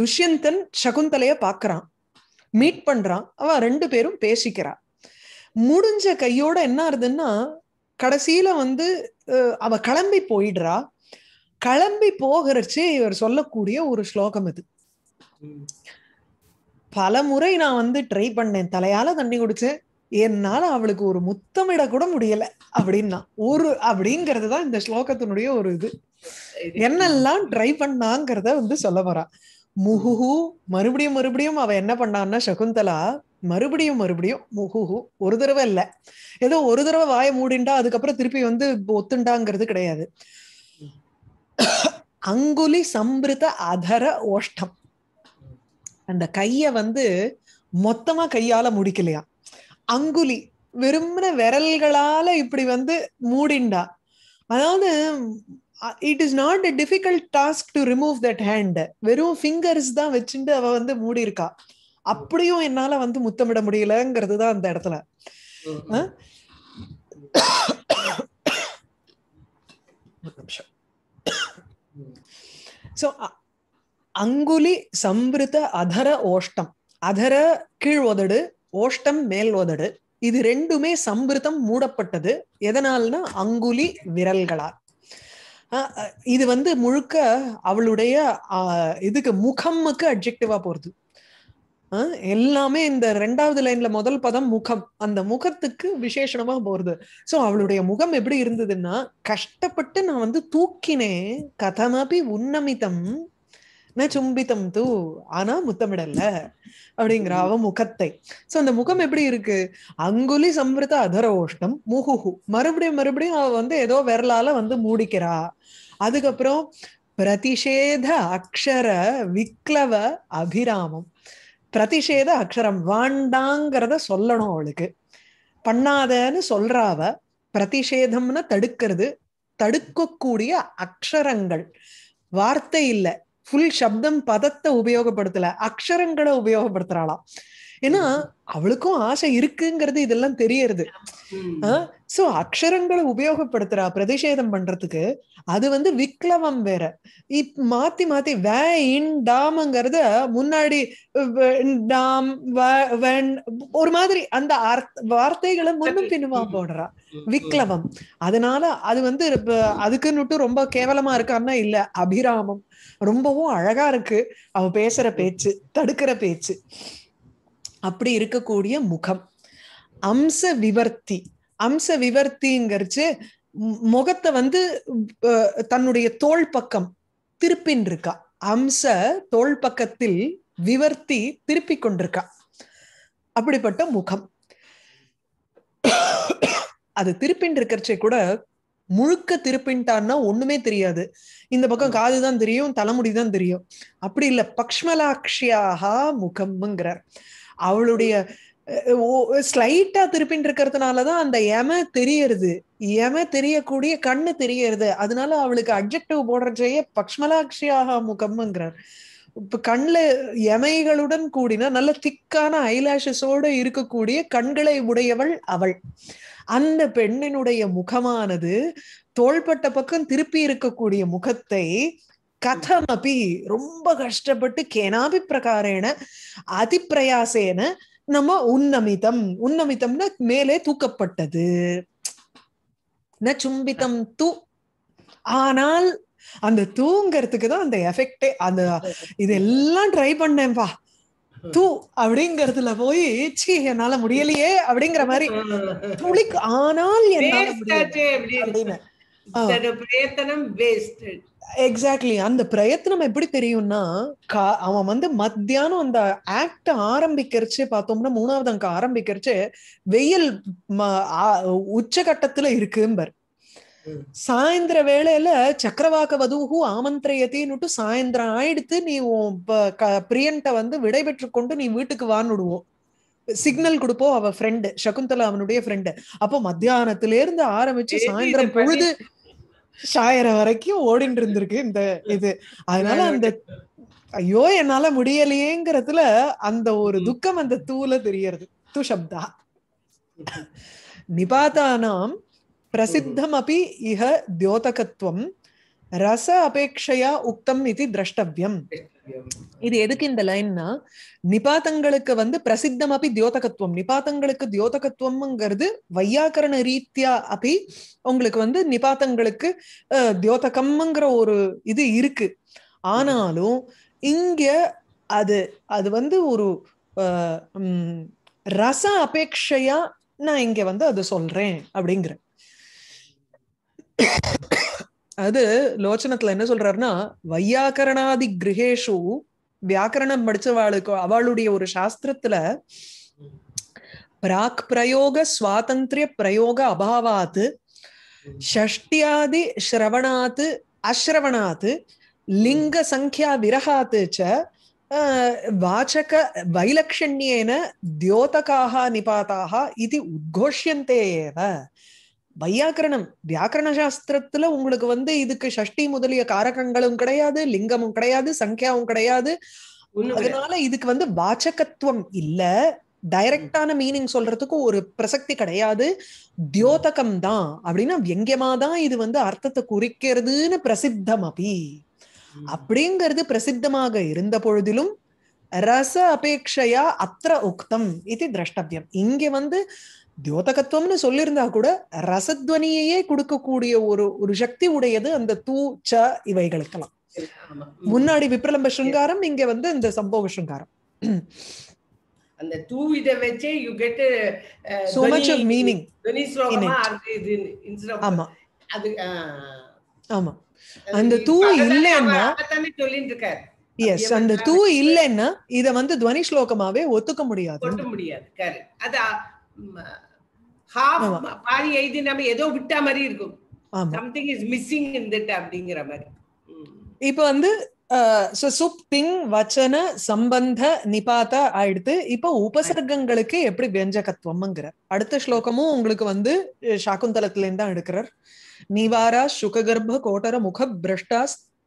துஷ்யந்தன் சகுந்தலைய பாக்குறான் மீட் பண்றான் அவ ரெண்டு பேரும் பேசிக்கிறான் முடிஞ்ச கையோட என்ன ஆறுதுன்னா கடைசியில வந்து அவ கிளம்பி போயிடுறா கிளம்பி போகிறச்சே இவர் சொல்லக்கூடிய ஒரு ஸ்லோகம் இது பல முறை நான் வந்து ட்ரை பண்ணேன் தலையால தண்ணி குடிச்சேன் என்னால அவளுக்கு ஒரு முத்தமிட கூட முடியல அப்படின்னா ஒரு அப்படிங்கிறது தான் இந்த ஸ்லோகத்தினுடைய ஒரு இது என்னெல்லாம் ட்ரை பண்ணாங்கிறத வந்து சொல்ல வரா முகுஹு மறுபடியும் மறுபடியும் அவ என்ன பண்ணான்னா சகுந்தலா மறுபடியும் மறுபடியும் முகுஹு ஒரு தடவை இல்லை ஏதோ ஒரு தடவை வாய மூடிண்டா அதுக்கப்புறம் திருப்பி வந்து ஒத்துண்டாங்கிறது கிடையாது அங்குலி சம்பிருத அதர ஓஷ்டம் அந்த கைய வந்து மொத்தமா கையால முடிக்கலையா அங்குலி விரும்பின விரல்களால இப்படி வந்து மூடிண்டா அதாவது it is not a difficult task to remove that hand வெறும் ஃபிங்கர்ஸ் தான் வச்சுட்டு அவ வந்து மூடி இருக்கா அப்படியும் என்னால வந்து முத்தமிட முடியலங்கிறது தான் அந்த இடத்துல சோ அங்குலி சம்பிருத்த அதர ஓஷ்டம் அதர கீழ் உதடு ஓஷ்டம் மேல் உதடு இது ரெண்டுமே சம்பிருத்தம் மூடப்பட்டது எதனால்னா அங்குலி விரல்களால் இது வந்து முழுக்க அவளுடைய இதுக்கு முகம்முக்கு அப்ஜெக்டிவா போறது எல்லாமே இந்த ரெண்டாவது லைன்ல முதல் பதம் முகம் அந்த முகத்துக்கு விசேஷமா போறது சோ அவளுடைய முகம் எப்படி இருந்ததுன்னா கஷ்டப்பட்டு நான் வந்து தூக்கினேன் கதமபி உன்னமிதம் ந சும்பித்தம் தூ ஆனா முத்தமிடல்ல அப்படிங்கிற அவ முகத்தை சோ அந்த முகம் எப்படி இருக்கு அங்குலி சம்ருத ஓஷ்டம் முகுஹு மறுபடியும் மறுபடியும் அவ வந்து ஏதோ விரலால வந்து மூடிக்கிறா அதுக்கப்புறம் பிரதிஷேத அக்ஷர விக்ளவ அபிராமம் பிரதிஷேத அக்ஷரம் வாண்டாங்கிறத சொல்லணும் அவளுக்கு பண்ணாதன்னு சொல்றாவ பிரதிஷேதம்னு தடுக்கிறது தடுக்கக்கூடிய அக்ஷரங்கள் வார்த்தை இல்லை ஃபுல் சப்தம் பதத்தை உபயோகப்படுத்தல அக்ஷரங்களை உபயோகப்படுத்துறாளாம் ஏன்னா அவளுக்கும் ஆசை இருக்குங்கிறது இதெல்லாம் தெரியறது சோ அக்ஷரங்களை உபயோகப்படுத்துறா பிரதிஷேதம் பண்றதுக்கு அது வந்து விக்லவம் வேற இப் மாத்தி மாத்தி வே இன் டாம்ங்கிறத முன்னாடி டாம் ஒரு மாதிரி அந்த வார்த்தைகளை முன்னும் பின்னுமா போடுறா விக்லவம் அதனால அது வந்து அதுக்குன்னுட்டு ரொம்ப கேவலமா இருக்கான்னா இல்ல அபிராமம் ரொம்பவும் அழகா இருக்கு அவ பேசுற பேச்சு தடுக்கிற பேச்சு அப்படி இருக்கக்கூடிய முகம் அம்ச விவர்த்தி அம்ச விவர்த்திங்கிறச்சு முகத்தை வந்து தன்னுடைய தோல் பக்கம் திருப்பின் இருக்கா அம்ச தோல் பக்கத்தில் விவர்த்தி திருப்பி கொண்டிருக்கா அப்படிப்பட்ட முகம் அது திருப்பின் இருக்கிறச்சே கூட முழுக்க திருப்பின்ட்டான்னா ஒண்ணுமே தெரியாது இந்த பக்கம் காது தான் தெரியும் தலைமுடி தான் தெரியும் அப்படி இல்லை பக்ஷ்மலாட்சியாக முகம்ங்கிறார் அவளுடைய ஸ்லைட்டா திருப்பின் இருக்கிறதுனாலதான் அந்த எம தெரியறது எம தெரியக்கூடிய கண்ணு தெரியறது அதனால அவளுக்கு அப்ஜெக்டிவ் பக்ஷ்மலாட்சி ஆகா முகம்ங்கிறார் இப்ப கண்ணுல எமைகளுடன் கூடினா நல்ல திக்கான ஐலாஷஸோடு இருக்கக்கூடிய கண்களை உடையவள் அவள் அந்த பெண்ணினுடைய முகமானது தோள்பட்ட பக்கம் திருப்பி இருக்கக்கூடிய முகத்தை கதம் அப்படி ரொம்ப கஷ்டப்பட்டு கேனாபி பிரகாரேன அதிப்பிரயாசேன நம்ம உன்னமிதம் உன்னமிதம்னா மேலே தூக்கப்பட்டது ந சும்பிதம் தூ ஆனால் அந்த தூங்கிறதுக்கு தான் அந்த எஃபெக்டே அந்த இதெல்லாம் ட்ரை பண்ணேன்பா தூ அப்படிங்கறதுல போய் சீ என்னால முடியலையே அப்படிங்கிற மாதிரி துளிக்கு ஆனால் என்ன அப்படின்னு எக்ஸாக்ட்லி oh. அந்த பிரயத்தனம் எப்படி தெரியும்னா அவன் வந்து மத்தியானம் அந்த ஆக்ட ஆரம்பிக்கிறச்சே பார்த்தோம்னா மூணாவது அங்க ஆரம்பிக்கிறச்சு வெயில் உச்சகட்டத்துல இருக்கும்பர் சாயந்தர வேளையில சக்கரவாக்க வதூகு ஆமந்திரயத்தின்னுட்டு சாயந்திரம் ஆயிடுத்து நீ பிரியன்ட்ட வந்து விடைபெற்று கொண்டு நீ வீட்டுக்கு வான்னுடுவோம் சிக்னல் கொடுப்போம் அவ ஃப்ரெண்டு சகுந்தலா அவனுடைய ஃப்ரெண்டு அப்போ மத்தியானத்துல இருந்து ஆரம்பிச்சு சாயந்தரம் பொழுது சாயற வரைக்கும் ஓடிட்டு இருந்திருக்கு இந்த இது அதனால அந்த ஐயோ என்னால முடியலையேங்கிறதுல அந்த ஒரு துக்கம் அந்த தூல தெரியறது துஷப்தா நிபாதானாம் பிரசித்தம் அப்படி இஹ தியோதகத்துவம் ரச அபேட்சையா உக்தம் இது திரஷ்டவியம் இது எதுக்கு இந்த லைன்னா நிபாத்தங்களுக்கு வந்து பிரசித்தம் அப்படி தியோதகத்துவம் நிபாத்தங்களுக்கு தியோதகத்துவம்ங்கிறது வையாக்கரண ரீத்தியா அப்படி உங்களுக்கு வந்து நிபாத்தங்களுக்கு தியோதகம்ங்கிற ஒரு இது இருக்கு ஆனாலும் இங்க அது அது வந்து ஒரு ரச அபேட்சையா நான் இங்க வந்து அது சொல்றேன் அப்படிங்கிற அது லோச்சனத்துல என்ன சொல்றாருன்னா வையாக்கரணாதி கிரகேஷு வியாக்கரணம் படிச்சவாளுக்கு அவளுடைய ஒரு சாஸ்திரத்துல பிராக் பிரயோக சுவாதந்திரிய பிரயோக அபாவாத்து ஷஷ்டியாதி ஸ்ரவணாத்து அஸ்ரவணாத்து லிங்க சங்கியா விரகாத்து ச வாச்சக வைலக்ஷண்யேன தியோதகாக நிபாதாக இது உத்கோஷ்யந்தே ஏவ வையாக்கரணம் வியாக்கரண சாஸ்திரத்துல உங்களுக்கு வந்து இதுக்கு ஷஷ்டி முதலிய காரகங்களும் கிடையாது லிங்கமும் கிடையாது சங்கியாவும் கிடையாது அதனால இதுக்கு வந்து வாச்சகத்துவம் இல்ல டைரக்டான மீனிங் சொல்றதுக்கு ஒரு பிரசக்தி கிடையாது தியோதகம் தான் அப்படின்னா வியங்கியமா தான் இது வந்து அர்த்தத்தை குறிக்கிறதுன்னு பிரசித்தம் அபி அப்படிங்கிறது பிரசித்தமாக இருந்த பொழுதிலும் ரச அபேட்சையா அத்த உக்தம் இது திரஷ்டவியம் இங்க வந்து தியோதகத்துவம்னு சொல்லியிருந்தா கூட ரசத்வனியையே கொடுக்கக்கூடிய ஒரு ஒரு சக்தி உடையது அந்த தூ ச இவைகளுக்கெல்லாம் முன்னாடி விப்ரலம்ப சிருங்காரம் இங்க வந்து இந்த சம்போக சிருங்காரம் அந்த டூ இத வச்சே you get so much of meaning துனி ஸ்லோகமா இது ஆமா அது ஆமா அந்த தூ இல்லன்னா சொல்லிட்டு இருக்காரு எஸ் அந்த தூ இல்லன்னா இத வந்து துவனி ஸ்லோகமாவே ஒத்துக்க முடியாது ஒத்துக்க முடியாது அது பாதி எழுதி நம்ம ஏதோ விட்டா மாதிரி இருக்கும் something is missing in that அப்படிங்கிற மாதிரி இப்போ வந்து சுப்திங் வச்சன சம்பந்த நிபாத ஆயிடுத்து இப்போ உபசர்க்கங்களுக்கு எப்படி வியஞ்சகத்துவம்ங்கிற அடுத்த ஸ்லோகமும் உங்களுக்கு வந்து சாக்குந்தலத்திலேருந்து தான் எடுக்கிறார் நிவாரா சுககர்ப கோட்டர முக பிரஷ்டா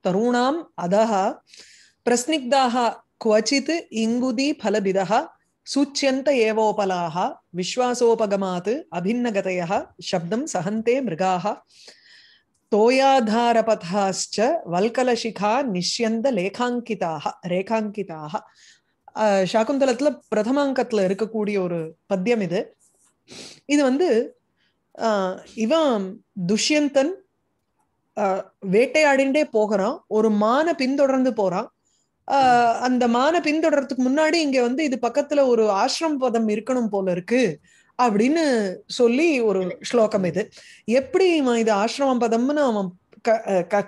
தருணாம் அதஹா பிரஸ்னிக்தாக குவச்சித் இங்குதி பலபிதா சூச்சியந்த ஏவோபலாக விஸ்வாசோபகமாத் அபிநகதைய சப்தம் சஹந்தே மிருகாக தோயாதாரபதாச்ச வல்கலசிகா நிஷ்யந்த லேகாங்கிதாக ரேகாங்கிதாக சாகுந்தலத்துல பிரதமாங்கத்துல இருக்கக்கூடிய ஒரு பத்தியம் இது இது வந்து இவன் துஷ்யந்தன் வேட்டையாடிண்டே போகிறான் ஒரு மான பின்தொடர்ந்து போறான் அந்த மானை பின்தொடர்றதுக்கு முன்னாடி இங்க வந்து இது பக்கத்துல ஒரு ஆசிரம் பதம் இருக்கணும் போல இருக்கு அப்படின்னு சொல்லி ஒரு ஸ்லோகம் இது எப்படி இவன் இது ஆசிரம பதம்னு அவன்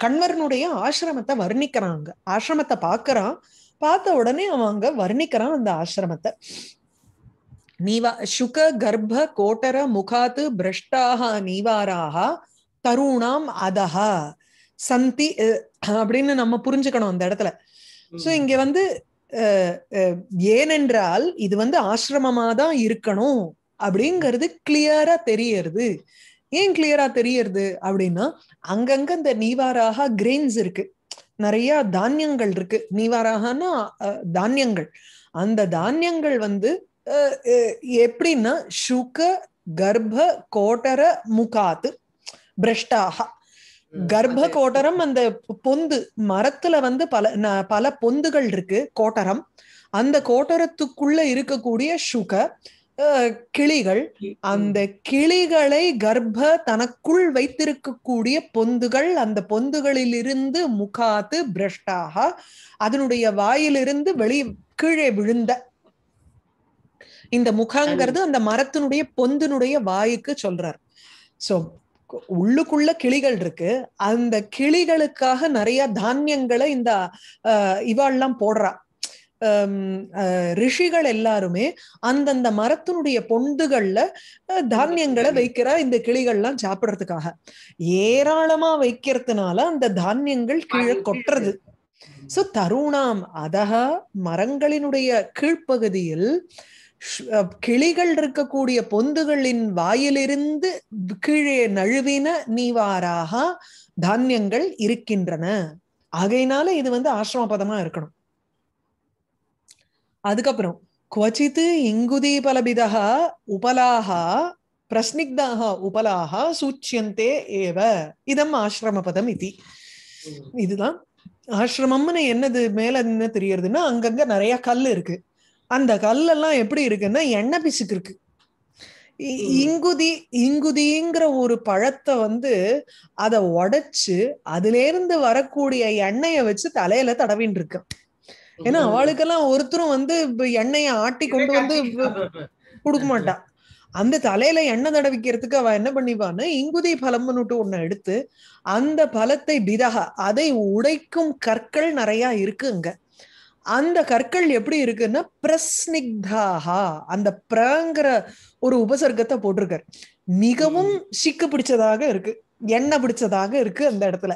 கண்வரனுடைய ஆசிரமத்தை வர்ணிக்கிறாங்க ஆசிரமத்தை பாக்குறான் பார்த்த உடனே அவன் அங்க வர்ணிக்கிறான் அந்த ஆசிரமத்தை நீவா சுக கர்ப்ப கோட்டர முகாத்து பிரஷ்டாக நீவாராக தருணாம் அதஹா சந்தி அப்படின்னு நம்ம புரிஞ்சுக்கணும் அந்த இடத்துல சோ இங்க வந்து ஏனென்றால் இது வந்து ஆசிரமமா தான் இருக்கணும் அப்படிங்கிறது கிளியரா தெரியறது ஏன் கிளியரா தெரியறது அப்படின்னா அங்கங்க இந்த நீவாராக கிரெயின்ஸ் இருக்கு நிறைய தானியங்கள் இருக்கு நீவாராகனா தானியங்கள் அந்த தானியங்கள் வந்து எப்படின்னா சுக கர்ப்ப கோட்டர முகாத்து பிரஷ்டாகா கர்ப்ப கோட்டரம் அந்த பொந்து மரத்துல வந்து பல பல பொந்துகள் இருக்கு கோட்டரம் அந்த கோட்டரத்துக்குள்ள இருக்கக்கூடிய சுக கிளிகள் அந்த கிளிகளை கர்ப்ப தனக்குள் வைத்திருக்கக்கூடிய பொந்துகள் அந்த பொந்துகளிலிருந்து முகாத்து பிரஷ்டாக அதனுடைய வாயிலிருந்து வெளி கீழே விழுந்த இந்த முகாங்கிறது அந்த மரத்தினுடைய பொந்தினுடைய வாயுக்கு சொல்றார் சோ உள்ளுக்குள்ள கிளிகள் இருக்கு அந்த கிளிகளுக்காக நிறைய தானியங்களை இந்த இவாள்லாம் போடுறா ரிஷிகள் எல்லாருமே அந்தந்த மரத்தினுடைய பொந்துகள்ல தானியங்களை வைக்கிறா இந்த கிளிகள்லாம் சாப்பிடறதுக்காக ஏராளமா வைக்கிறதுனால அந்த தானியங்கள் கீழே கொட்டுறது சோ தருணாம் அதக மரங்களினுடைய கீழ்ப்பகுதியில் கிளிகள் இருக்கக்கூடிய பொந்துகளின் வாயிலிருந்து கீழே நழுவின நீவாராக தானியங்கள் இருக்கின்றன ஆகையினால இது வந்து ஆசிரம பதமா இருக்கணும் அதுக்கப்புறம் குவச்சித்து இங்குதீபலபிதா உபலாகா பிரஸ்னிக்தாக உபலாகா சூச்சியந்தே ஏவ இதம் ஆசிரம பதம் இது இதுதான் ஆசிரமம்னு என்னது மேல என்ன தெரியறதுன்னா அங்கங்க நிறைய கல் இருக்கு அந்த கல்லெல்லாம் எப்படி இருக்குன்னா எண்ணெய் பிசுக்கு இருக்கு இங்குதி இங்குதிங்கிற ஒரு பழத்தை வந்து அதை உடைச்சு அதுல இருந்து வரக்கூடிய எண்ணெயை வச்சு தலையில தடவின்னு இருக்கான் ஏன்னா அவளுக்கெல்லாம் ஒருத்தரும் வந்து எண்ணெயை ஆட்டி கொண்டு வந்து கொடுக்க மாட்டா அந்த தலையில எண்ணெய் தடவிக்கிறதுக்கு அவ என்ன பண்ணிப்பான்னு இங்குதி பழம்னுட்டு ஒண்ணு எடுத்து அந்த பழத்தை பிதக அதை உடைக்கும் கற்கள் நிறைய இருக்கு அங்க அந்த கற்கள் எப்படி இருக்குன்னா பிரஸ்னிக்தாஹா அந்த பிரங்கிற ஒரு உபசர்க்கத்தை போட்டிருக்காரு மிகவும் சிக்கு பிடிச்சதாக இருக்கு எண்ணெய் பிடிச்சதாக இருக்கு அந்த இடத்துல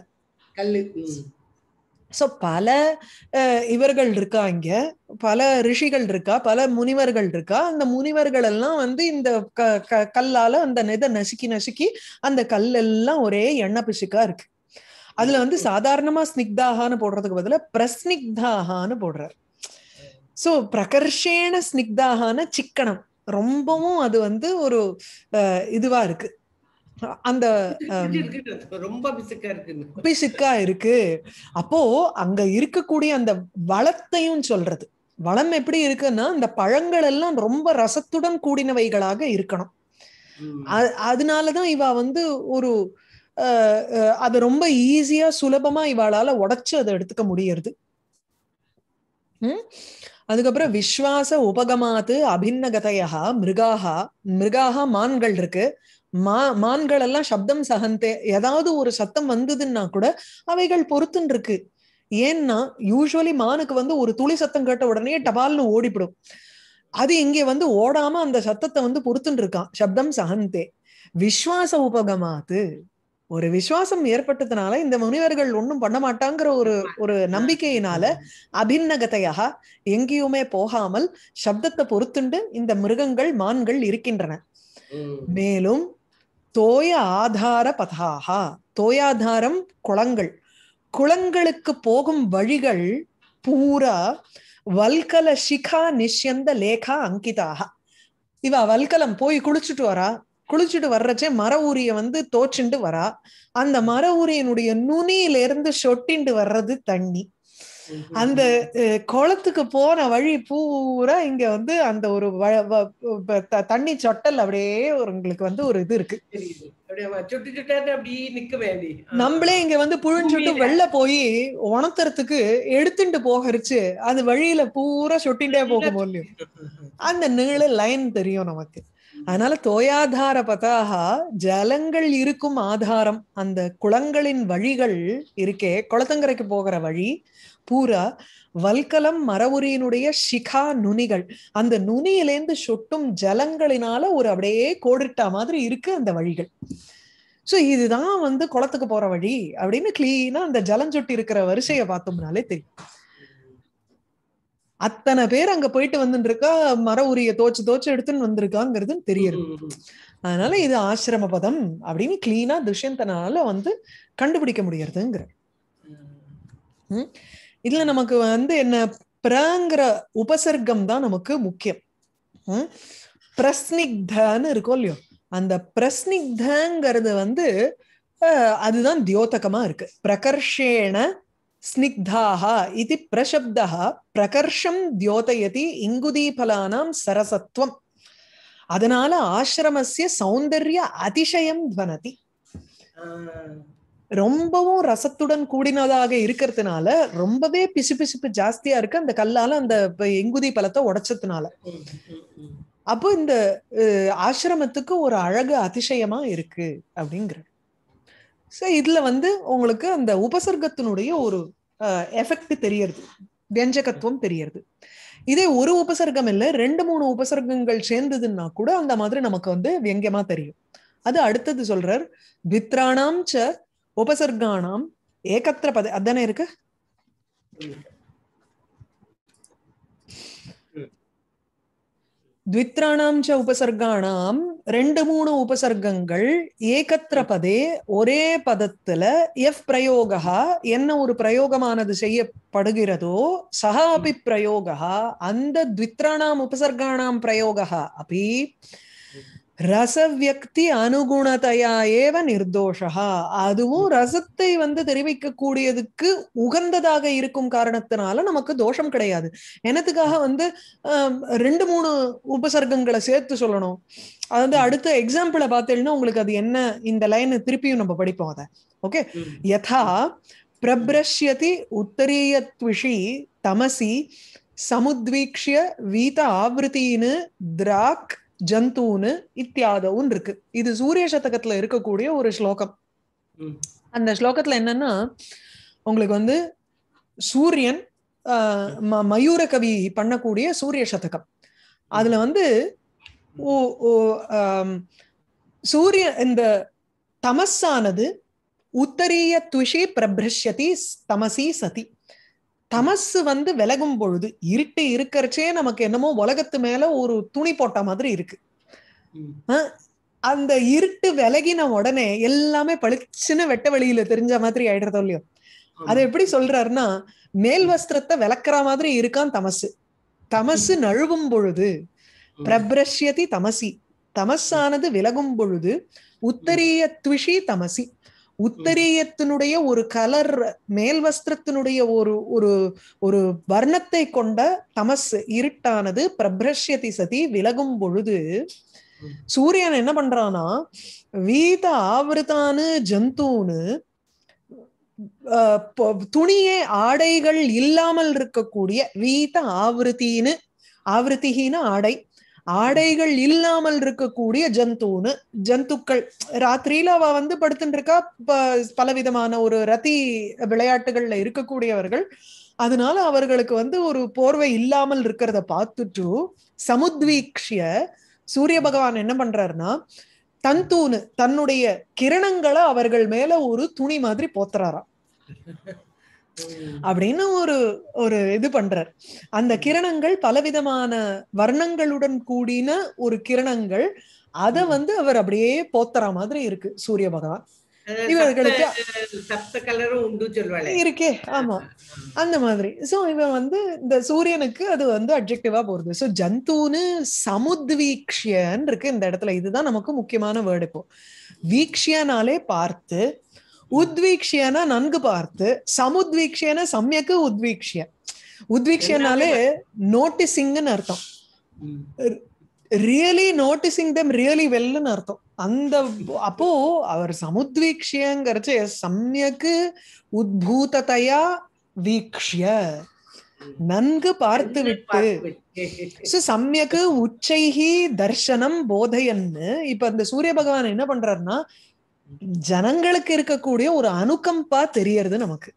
கல்லு ஸோ பல இவர்கள் இருக்கா இங்க பல ரிஷிகள் இருக்கா பல முனிவர்கள் இருக்கா அந்த முனிவர்கள் எல்லாம் வந்து இந்த கல்லால அந்த நெதை நசுக்கி நசுக்கி அந்த கல் எல்லாம் ஒரே எண்ணெய் பிசுக்கா இருக்கு அதுல வந்து சாதாரணமா ஸ்னிக்தாகான்னு போடுறதுக்கு பதில பிரஸ்னிக்தாகான்னு போடுறார் சோ பிரகர்ஷேன ஸ்னிக்தாகான சிக்கனம் ரொம்பவும் அது வந்து ஒரு இதுவா இருக்கு அந்த ரொம்ப பிசுக்கா இருக்கு அப்போ அங்க இருக்கக்கூடிய அந்த வளத்தையும் சொல்றது வளம் எப்படி இருக்குன்னா அந்த பழங்கள் எல்லாம் ரொம்ப ரசத்துடன் கூடினவைகளாக இருக்கணும் அதனாலதான் இவ வந்து ஒரு அதை ரொம்ப ஈஸியா சுலபமா இவாளால உடைச்சு அதை எடுத்துக்க முடியறது அதுக்கப்புறம் விஸ்வாச உபகமாத்து அபிநகதையா மிருகாகா மிருகாகா மான்கள் இருக்கு மா மான்கள் எல்லாம் சப்தம் சகந்தே ஏதாவது ஒரு சத்தம் வந்ததுன்னா கூட அவைகள் பொறுத்துன்னு இருக்கு ஏன்னா யூஸ்வலி மானுக்கு வந்து ஒரு துளி சத்தம் கேட்ட உடனே டபால்னு ஓடிப்படும் அது இங்கே வந்து ஓடாம அந்த சத்தத்தை வந்து பொறுத்துன்னு இருக்கான் சப்தம் சகந்தே விஸ்வாச உபகமாத்து ஒரு விசுவாசம் ஏற்பட்டதுனால இந்த முனிவர்கள் ஒன்றும் பண்ண மாட்டாங்கிற ஒரு ஒரு நம்பிக்கையினால அபிநகத்தையாக எங்கேயுமே போகாமல் சப்தத்தை பொறுத்துண்டு இந்த மிருகங்கள் மான்கள் இருக்கின்றன மேலும் தோய ஆதார பதாகா தோயாதாரம் குளங்கள் குளங்களுக்கு போகும் வழிகள் பூரா வல்கல சிகா நிஷ்யந்த லேகா அங்கிதாக இவா வல்கலம் போய் குளிச்சுட்டு வரா குளிச்சுட்டு வர்றச்சே மர ஊரிய வந்து தோச்சுண்டு வரா அந்த மர ஊரியனுடைய நுனியில இருந்து சொட்டிண்டு வர்றது தண்ணி அந்த குளத்துக்கு போன வழி பூரா இங்க வந்து அந்த ஒரு தண்ணி சொட்டல் அப்படியே ஒரு உங்களுக்கு வந்து ஒரு இது இருக்கு நம்மளே இங்க வந்து புழிஞ்சுட்டு வெள்ள போய் உணத்துறதுக்கு எடுத்துட்டு போகரிச்சு அது வழியில பூரா சொட்டிண்டே போக முடியும் அந்த நீள லைன் தெரியும் நமக்கு அதனால தோயாதார பதாகா ஜலங்கள் இருக்கும் ஆதாரம் அந்த குளங்களின் வழிகள் இருக்கே குளத்தங்கரைக்கு போகிற வழி பூரா வல்கலம் மரவுரியினுடைய சிகா நுனிகள் அந்த நுனியிலேந்து சொட்டும் ஜலங்களினால ஒரு அப்படியே கோடிட்டா மாதிரி இருக்கு அந்த வழிகள் சோ இதுதான் வந்து குளத்துக்கு போற வழி அப்படின்னு கிளீனா அந்த ஜலம் சொட்டி இருக்கிற வரிசையை பார்த்தோம்னாலே தெரியும் அத்தனை பேர் அங்க போயிட்டு வந்துருக்கா மர உரிய தோச்சு தோச்சு எடுத்துன்னு வந்திருக்காங்கிறது தெரியறது அதனால இது ஆசிரம பதம் அப்படின்னு கிளீனா துஷ்யந்தனால வந்து கண்டுபிடிக்க முடியறதுங்கிற இதுல நமக்கு வந்து என்ன பிரங்கிற உபசர்க்கம் தான் நமக்கு முக்கியம் பிரஸ்னிக்தான்னு இருக்கும் இல்லையோ அந்த பிரஸ்னிக்தங்கிறது வந்து அதுதான் தியோதகமா இருக்கு பிரகர்ஷேன ஸ்னிக்தாः இது பிரசப்தः பிரகர்ஷம் தியோதயதி இங்குதீபலானாம் சரசத்துவம் அதனால ஆசிரமசிய சௌந்தர்ய அதிசயம் துவனதி ரொம்பவும் ரசத்துடன் கூடினதாக இருக்கிறதுனால ரொம்பவே பிசு பிசுப்பு ஜாஸ்தியா இருக்கு அந்த கல்லால அந்த எங்குதி பழத்தை உடைச்சதுனால அப்போ இந்த ஆசிரமத்துக்கு ஒரு அழகு அதிசயமா இருக்கு அப்படிங்கிற ஸோ இதுல வந்து உங்களுக்கு அந்த உபசர்க்கத்தினுடைய ஒரு எஃபெக்ட் தெரியறது வியஞ்சகத்துவம் தெரியறது இதே ஒரு உபசர்க்கம் இல்லை ரெண்டு மூணு உபசர்க்கங்கள் சேர்ந்ததுன்னா கூட அந்த மாதிரி நமக்கு வந்து வியங்கமா தெரியும் அது அடுத்தது சொல்றார் வித்ராணாம் ச உபசர்கானாம் ஏகத்திர பத அதானே இருக்கு த்வித்ராணாம் ச உபசர்கானாம் ரெண்டு மூணு உபசர்க்கங்கள் ஏகத்திர பதே ஒரே பதத்துல எஃப் பிரயோகா என்ன ஒரு பிரயோகமானது செய்யப்படுகிறதோ சகா அபி பிரயோகா அந்த த்வித்ராணாம் உபசர்காணாம் பிரயோகா அப்படி ரசவியக்தி அனுகுணதையா ஏவ நிர்தோஷா அதுவும் ரசத்தை வந்து தெரிவிக்க கூடியதுக்கு உகந்ததாக இருக்கும் காரணத்தினால நமக்கு தோஷம் கிடையாது எனத்துக்காக வந்து ரெண்டு மூணு உபசர்க்கங்களை சேர்த்து சொல்லணும் அது வந்து அடுத்த எக்ஸாம்பிளை பார்த்தேன்னா உங்களுக்கு அது என்ன இந்த லைன் திருப்பியும் நம்ம படிப்போம் அதை ஓகே யதா பிரப்ரஷ்யதி உத்தரீயத்விஷி தமசி சமுத்வீக்ஷிய வீத ஆவருத்தின்னு திராக் ஜந்தூனு இத்தியாதவும் இருக்கு இது சூரிய சதகத்துல இருக்கக்கூடிய ஒரு ஸ்லோகம் அந்த ஸ்லோகத்துல என்னன்னா உங்களுக்கு வந்து சூரியன் மயூர கவி பண்ணக்கூடிய சூரிய சதகம் அதுல வந்து சூரிய இந்த தமஸானது உத்தரிய துஷி பிரபிரஷ்யதி தமசி சதி தமசு வந்து விலகும் பொழுது இருட்டு இருக்கிறச்சே நமக்கு என்னமோ உலகத்து மேல ஒரு துணி போட்ட மாதிரி இருக்கு அந்த இருட்டு விலகின உடனே எல்லாமே பளிச்சுன்னு வெட்ட வெளியில தெரிஞ்ச மாதிரி ஆயிடுறதோ இல்லையோ அது எப்படி சொல்றாருன்னா மேல் வஸ்திரத்தை விளக்குற மாதிரி இருக்கான் தமசு தமசு நழுவும் பொழுது பிரப்ரஷ்யதி தமசி தமசானது விலகும் பொழுது உத்தரிய துவிஷி தமசி உத்தரேயத்தினுடைய ஒரு கலர் மேல் வஸ்திரத்தினுடைய ஒரு ஒரு ஒரு வர்ணத்தை கொண்ட தமஸ் இருட்டானது பிரபிரஷ்யதி சதி விலகும் பொழுது சூரியன் என்ன பண்றானா வீத ஆவிரதானு ஜந்தூனு துணியே ஆடைகள் இல்லாமல் இருக்கக்கூடிய வீத ஆவிருத்தின்னு ஆவருத்திகின ஆடை ஆடைகள் இல்லாமல் இருக்கக்கூடிய ஜந்துன்னு ஜந்துக்கள் ராத்திரியில அவ வந்து படுத்துட்டு இருக்கா பலவிதமான ஒரு ரத்தி விளையாட்டுகள்ல இருக்கக்கூடியவர்கள் அதனால அவர்களுக்கு வந்து ஒரு போர்வை இல்லாமல் இருக்கிறத பார்த்துட்டு சமுத்வீக்ஷிய சூரிய பகவான் என்ன பண்றாருன்னா தந்தூனு தன்னுடைய கிரணங்களை அவர்கள் மேல ஒரு துணி மாதிரி போத்துறாராம் அப்படின்னு ஒரு ஒரு இது பண்றார் அந்த கிரணங்கள் பலவிதமான வர்ணங்களுடன் கூடின ஒரு கிரணங்கள் அத வந்து அவர் அப்படியே போத்துற மாதிரி இருக்கு சூரிய பகவான் இவர்களுக்கு இருக்கே ஆமா அந்த மாதிரி சோ இவன் வந்து இந்த சூரியனுக்கு அது வந்து அப்ஜெக்டிவா போறது சோ ஜந்துன்னு சமுத்வீக்ஷியன் இருக்கு இந்த இடத்துல இதுதான் நமக்கு முக்கியமான வேர்டு இப்போ வீக்ஷியனாலே பார்த்து உத்வீக்ஷியனா நன்கு பார்த்து சமுத்வீக்ஷியன சமயக்கு உத்வீக்ஷிய உத்வீக்ஷியனாலே நோட்டிசிங்னு அர்த்தம் ரியலி நோட்டிசிங் தம் ரியலி வெல்லுன்னு அர்த்தம் அந்த அப்போ அவர் சமுத்வீக்ஷியங்கிறச்சு சமயக்கு உத்பூதத்தையா வீக்ஷிய நன்கு பார்த்து விட்டு சமயக்கு உச்சைகி தர்சனம் போதையன்னு இப்ப இந்த சூரிய பகவான் என்ன பண்றாருன்னா ஜனங்களுக்கு இருக்கக்கூடிய ஒரு அணுக்கம்பா தெரியறது நமக்கு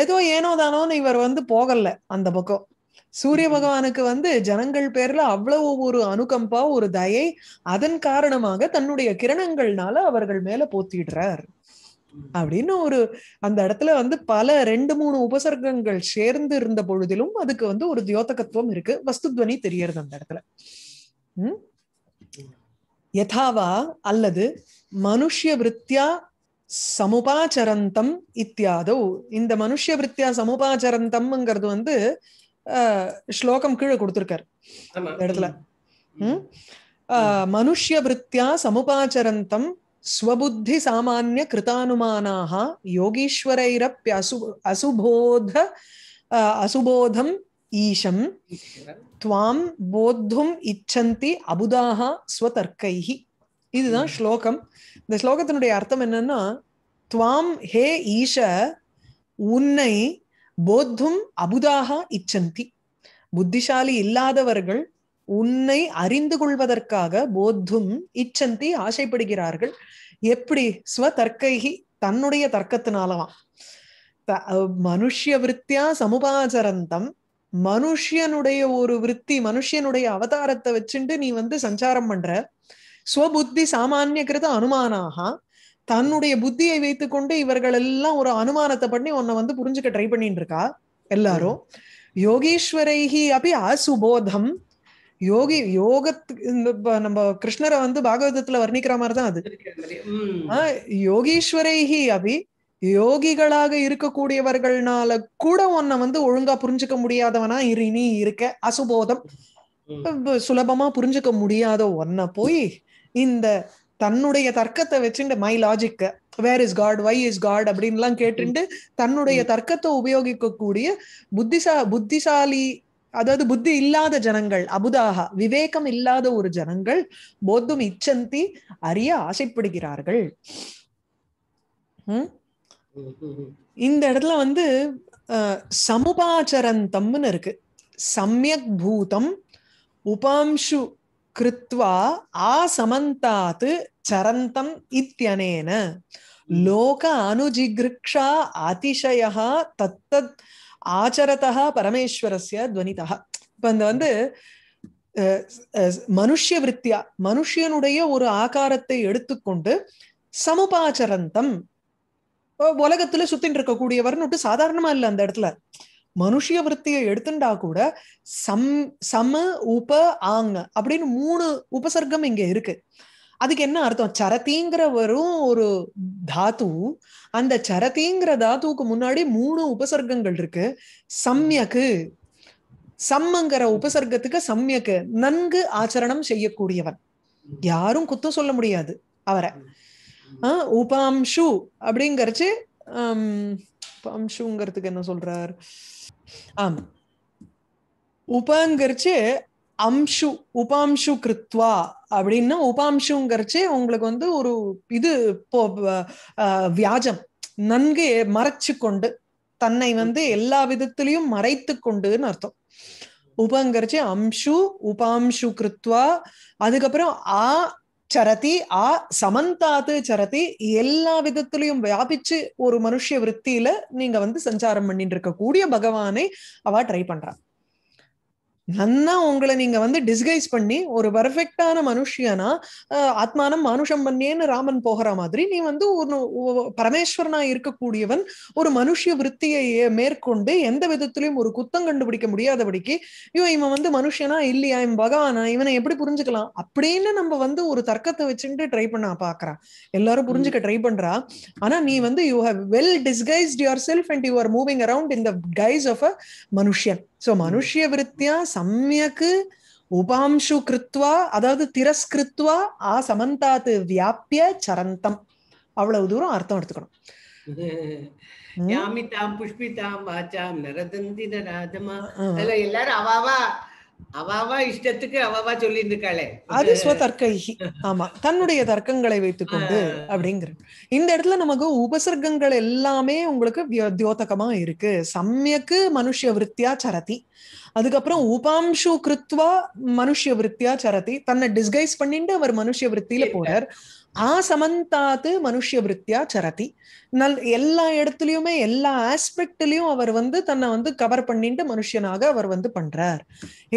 ஏதோ ஏனோ தானோன்னு இவர் வந்து போகல அந்த பக்கம் சூரிய பகவானுக்கு வந்து ஜனங்கள் பேர்ல அவ்வளவு ஒரு அணுகம்பா ஒரு தயை அதன் காரணமாக தன்னுடைய கிரணங்கள்னால அவர்கள் மேல போத்திடுறார் அப்படின்னு ஒரு அந்த இடத்துல வந்து பல ரெண்டு மூணு உபசர்க்கங்கள் சேர்ந்து இருந்த பொழுதிலும் அதுக்கு வந்து ஒரு தியோதகத்துவம் இருக்கு வஸ்துத்வனி தெரியறது அந்த இடத்துல உம் யதாவா அல்லது மனுஷ்ய விற்த்தியா சமுபாச்சரந்தம் இத்தியாதோ இந்த மனுஷ்ய விற்த்தியா சமுபாச்சரந்தம்ங்கிறது வந்து ஸ்லோகம் கீழே கொடுத்துருக்கார் இடத்துல மனுஷ்ய விற்த்தியா சமுபாச்சரந்தம் ஸ்வபுத்தி சாமானிய கிருதானுமானாக யோகீஸ்வரைரப்பியசு அசுபோத அசுபோதம் ஈஷம் துவாம் போத்தும் இச்சந்தி அபுதாகா ஸ்வதர்க்கைஹி இதுதான் ஸ்லோகம் இந்த ஸ்லோகத்தினுடைய அர்த்தம் என்னன்னா துவாம் ஹே ஈஷ உன்னை போத்தும் அபுதாக இச்சந்தி புத்திசாலி இல்லாதவர்கள் உன்னை அறிந்து கொள்வதற்காக போத்தும் இச்சந்தி ஆசைப்படுகிறார்கள் எப்படி ஸ்வதர்க்கைகி தன்னுடைய தர்க்கத்தினாலவாம் மனுஷ விருத்தியா சமுபாச்சரந்தம் மனுஷியனுடைய ஒரு விற்பி மனுஷியனுடைய அவதாரத்தை வச்சுட்டு நீ வந்து சஞ்சாரம் பண்ற ஸ்வபுத்தி சாமானிய கிருத அனுமானாகா தன்னுடைய புத்தியை வைத்து கொண்டு இவர்கள் எல்லாம் ஒரு அனுமானத்தை பண்ணி உன்னை வந்து புரிஞ்சுக்க ட்ரை பண்ணிட்டு இருக்கா எல்லாரும் யோகீஸ்வரைஹி அப்படி அசுபோதம் யோகி இந்த நம்ம கிருஷ்ணரை வந்து பாகவதத்துல வர்ணிக்கிற மாதிரிதான் அது யோகீஸ்வரைஹி அபி யோகிகளாக இருக்கக்கூடியவர்கள்னால கூட உன்னை வந்து ஒழுங்கா புரிஞ்சுக்க முடியாதவனா இரு நீ இருக்க அசுபோதம் சுலபமா புரிஞ்சுக்க முடியாத ஒன்ன போய் இந்த தன்னுடைய தர்க்கத்தை வச்சுட்டு மை லாஜிக்க where is God why is God அப்படின்னு எல்லாம் கேட்டுட்டு தன்னுடைய தர்க்கத்தை உபயோகிக்கக்கூடிய புத்திசா புத்திசாலி அதாவது புத்தி இல்லாத ஜனங்கள் அபுதாகா விவேகம் இல்லாத ஒரு ஜனங்கள் போத்தும் இச்சந்தி அறிய ஆசைப்படுகிறார்கள் உம் இந்த இடத்துல வந்து சமுபாச்சரந்தம்னு இருக்கு சமயக் பூதம் உபாம்சு கிருத்வா சமந்தாத்து சரந்தம் இத்தியனேன லோக அனுஜிகிருக்ஷா அதிசய தத்த ஆச்சரதா பரமேஸ்வரஸ்ய துவனிதா இப்ப இந்த வந்து மனுஷ விற்த்தியா மனுஷியனுடைய ஒரு ஆகாரத்தை எடுத்துக்கொண்டு சமுபாச்சரந்தம் உலகத்துல சுத்தின்னு இருக்கக்கூடியவர்னுட்டு சாதாரணமா இல்லை அந்த இடத்துல மனுஷிய விற்த்தியை எடுத்துட்டா கூட சம் சம உப ஆங்க அப்படின்னு மூணு உபசர்க்கம் இங்க இருக்கு அதுக்கு என்ன அர்த்தம் சரத்திங்கிற வரும் ஒரு தாத்து அந்த சரத்திங்கிற தாத்துவுக்கு முன்னாடி மூணு உபசர்க்கங்கள் இருக்கு சம்யக்கு சம்மங்கிற உபசர்க்கத்துக்கு சம்யக்கு நன்கு ஆச்சரணம் செய்யக்கூடியவன் யாரும் குத்தம் சொல்ல முடியாது அவரை உபாம்ஷு அப்படிங்கறச்சு உபாம்ஷுங்கிறதுக்கு என்ன சொல்றார் ஆம் உபாங்கிறச்சு அம்ஷு உபாம்ஷு கிருத்வா அப்படின்னா உபாம்சுங்கிறச்சு உங்களுக்கு வந்து ஒரு இது வியாஜம் நன்கு மறைச்சு கொண்டு தன்னை வந்து எல்லா விதத்திலையும் மறைத்து கொண்டுன்னு அர்த்தம் உபங்கிறச்சு அம்ஷு உபாம்ஷு கிருத்வா அதுக்கப்புறம் ஆ சரதி ஆ சமந்தாது சரதி எல்லா விதத்திலையும் வியாபிச்சு ஒரு மனுஷ விற்த்தியில நீங்க வந்து சஞ்சாரம் பண்ணிட்டு இருக்கக்கூடிய பகவானை அவ ட்ரை பண்றான் நன்னா உங்களை நீங்க வந்து டிஸ்கைஸ் பண்ணி ஒரு பர்ஃபெக்டான மனுஷியனா ஆத்மானம் மனுஷம் பண்ணியேன்னு ராமன் போகிற மாதிரி நீ வந்து ஒரு பரமேஸ்வரனா இருக்கக்கூடியவன் ஒரு மனுஷ விற்த்தியை மேற்கொண்டு எந்த விதத்திலையும் ஒரு குத்தம் கண்டுபிடிக்க முடியாதபடிக்கு ஐயோ இவன் வந்து மனுஷனா இல்லையா இவன் பகவானா இவனை எப்படி புரிஞ்சுக்கலாம் அப்படின்னு நம்ம வந்து ஒரு தர்க்கத்தை வச்சுட்டு ட்ரை பண்ண பாக்குறான் எல்லாரும் புரிஞ்சுக்க ட்ரை பண்றா ஆனா நீ வந்து யூ ஹவ் வெல் டிஸ்கைஸ்ட் யுவர் செல்ஃப் and you are moving around in the guise of a மனுஷன் சோ மனுஷிய விருத்தியா சமயக்கு உபாம்சு கிருத்வா அதாவது திரஸ்கிருத்வா ஆ சமந்தாத்து வியாபிய சரந்தம் அவ்வளவு தூரம் அர்த்தம் எடுத்துக்கணும் யாமி புஷ்பிதாம் வாச்சாம் நரதந்தின ராஜமா எல்லாரும் அவாவா அவாவா இஷ்டத்துக்கு அவாவா சொல்லிட்டு இருக்காளே அது ஆமா தன்னுடைய தர்க்கங்களை வைத்துக்கொண்டு அப்படிங்கிற இந்த இடத்துல நமக்கு உபசர்க்கங்கள் எல்லாமே உங்களுக்கு தியோதகமா இருக்கு சமயக்கு மனுஷ விருத்தியா சரதி அதுக்கப்புறம் உபாம்சு கிருத்வா மனுஷ விருத்தியா சரதி தன்னை டிஸ்கைஸ் பண்ணிட்டு அவர் மனுஷ விருத்தியில போறார் ஆ சமந்தாத்து விருத்தியா சரதி நல் எல்லா இடத்துலயுமே எல்லா ஆஸ்பெக்ட்லயும் அவர் வந்து தன்னை வந்து கவர் பண்ணிட்டு மனுஷனாக அவர் வந்து பண்றார்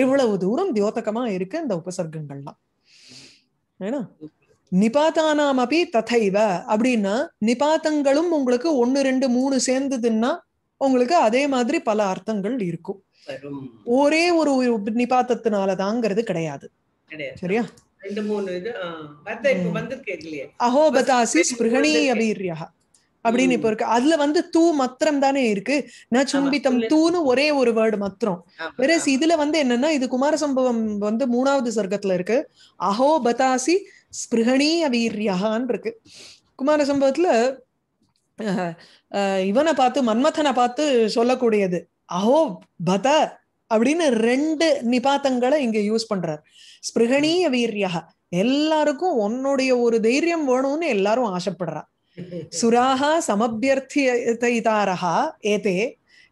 இவ்வளவு தூரம் தியோதகமா இருக்கு இந்த உபசர்க்கங்கள்லாம் ஏன்னா நிபாத்தானாம் ததைவ அப்படின்னா நிபாத்தங்களும் உங்களுக்கு ஒன்னு ரெண்டு மூணு சேர்ந்ததுன்னா உங்களுக்கு அதே மாதிரி பல அர்த்தங்கள் இருக்கும் ஒரே ஒரு நிபாத்தத்தினாலதாங்கிறது கிடையாது சரியா ரெண்டு மூணு இது இப்ப இல்லையா அஹோபதாசி ஸ்பிருகணி அபீர்யா அப்படின்னு இப்ப இருக்கு அதுல வந்து தூ மத்திரம் தானே இருக்கு சும்பித்தம் தூன்னு ஒரே ஒரு வேர்டு மத்திரம் இதுல வந்து என்னன்னா இது குமார சம்பவம் வந்து மூணாவது சர்க்கத்துல இருக்கு அஹோ பதாசி ஸ்பிருகணி அவீர்யான்னு இருக்கு குமார சம்பவத்துல இவனை பார்த்து மன்மதனை பார்த்து சொல்லக்கூடியது அஹோ பத அப்படின்னு ரெண்டு நிபாத்தங்களை இங்க யூஸ் பண்றார் ஸ்பிருகணீய வீரியா எல்லாருக்கும் உன்னுடைய ஒரு தைரியம் வேணும்னு எல்லாரும் ஆசைப்படுறா சுராகா சமபியர்த்திதாரஹா ஏதே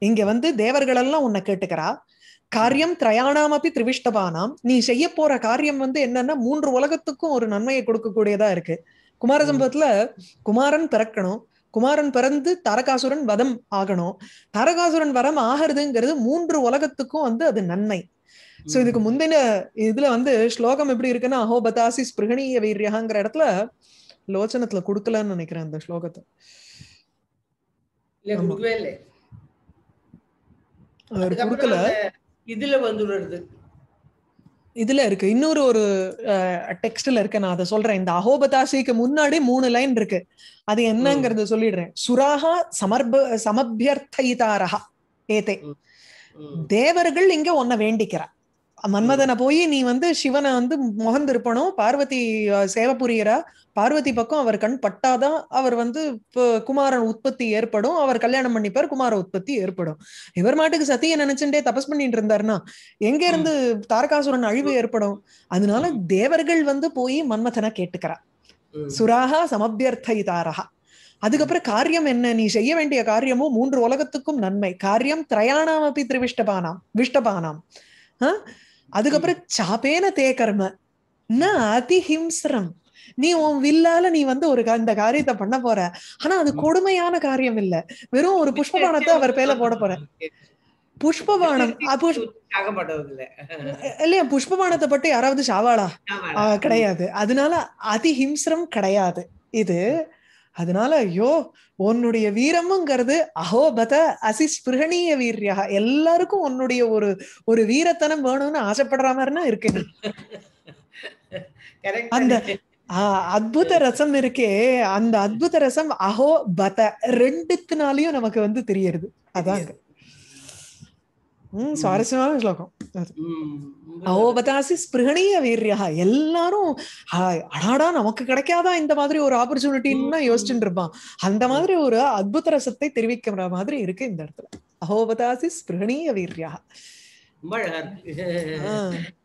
இங்க வந்து தேவர்கள் எல்லாம் உன்னை கேட்டுக்கிறா காரியம் திரையாணாம் அப்படி திரிவிஷ்டபானாம் நீ செய்ய போற காரியம் வந்து என்னன்னா மூன்று உலகத்துக்கும் ஒரு நன்மையை கொடுக்கக்கூடியதா இருக்கு குமாரசம்பத்துல குமாரன் பிறக்கணும் குமாரன் பிறந்து தரகாசுரன் வதம் ஆகணும் தரகாசுரன் வரம் ஆகிறதுங்கிறது மூன்று உலகத்துக்கும் வந்து அது நன்மை சோ இதுக்கு முந்தின இதுல வந்து ஸ்லோகம் எப்படி இருக்குன்னா அஹோ பதாசி ஸ்பிருகணிய வீரியகாங்கிற இடத்துல லோச்சனத்துல கொடுக்கலன்னு நினைக்கிறேன் அந்த ஸ்லோகத்தை அவர் இதுல வந்துடுறது இதுல இருக்கு இன்னொரு ஒரு டெக்ஸ்ட்ல இருக்கு நான் அதை சொல்றேன் இந்த அகோபதாசிக்கு முன்னாடி மூணு லைன் இருக்கு அது என்னங்கறத சொல்லிடுறேன் சுராகா சமர்ப சமபியர்த்திதாரகா ஏதே தேவர்கள் இங்க ஒன்ன வேண்டிக்கிறா மன்மதனை போய் நீ வந்து சிவனை வந்து முகந்திருப்பணும் பார்வதி சேவை புரியறா பார்வதி பக்கம் அவர் கண் பட்டாதான் அவர் வந்து குமாரன் உற்பத்தி ஏற்படும் அவர் கல்யாணம் பண்ணிப்பார் குமார உற்பத்தி ஏற்படும் இவர் மாட்டுக்கு சத்திய நினைச்சுட்டே தபஸ் பண்ணிட்டு இருந்தாருன்னா எங்க இருந்து தாரகாசுரன் அழிவு ஏற்படும் அதனால தேவர்கள் வந்து போய் மன்மதனை கேட்டுக்கிறா சுராகா சமபியர்த்தாரகா அதுக்கப்புறம் காரியம் என்ன நீ செய்ய வேண்டிய காரியமும் மூன்று உலகத்துக்கும் நன்மை காரியம் திரையானாம் அப்படி திருவிஷ்டபானாம் விஷ்டபானாம் ஆஹ் அதுக்கப்புறம் சாப்பேன தே கர்ம அதிஹிம்சரம் நீ உன் வில்லால நீ வந்து ஒரு இந்த காரியத்தை பண்ண போற ஆனா அது கொடுமையான காரியம் இல்ல வெறும் ஒரு புஷ்பபானத்தை அவர் பேல போட போற புஷ்பபானம் இல்லையா புஷ்பபானத்தை பட்டு யாராவது சாவாளா கிடையாது அதனால அதிஹிம்சரம் கிடையாது இது அதனால ஐயோ உன்னுடைய வீரமுங்கிறது அகோபத அசி ஸ்பிருகணீய வீரியா எல்லாருக்கும் உன்னுடைய ஒரு ஒரு வீரத்தனம் வேணும்னு ஆசைப்படுற மாதிரினா இருக்கு அந்த ஆஹ் அத்புத ரசம் இருக்கே அந்த அத்புத ரசம் அஹோ பத ரெண்டுத்தினாலையும் நமக்கு வந்து தெரியறது அதான் சுவாரஸ்யமான ஸ்லோகம் அவபதாசி ஸ்பிருகணீய வீரியா எல்லாரும் அடாடா நமக்கு கிடைக்காதா இந்த மாதிரி ஒரு ஆப்பர்ச்சுனிட்டின்னு யோசிச்சுட்டு இருப்பான் அந்த மாதிரி ஒரு அத்புத ரசத்தை தெரிவிக்கிற மாதிரி இருக்கு இந்த இடத்துல அஹோபதாசி ஸ்பிருகணீய வீரியா ரொம்ப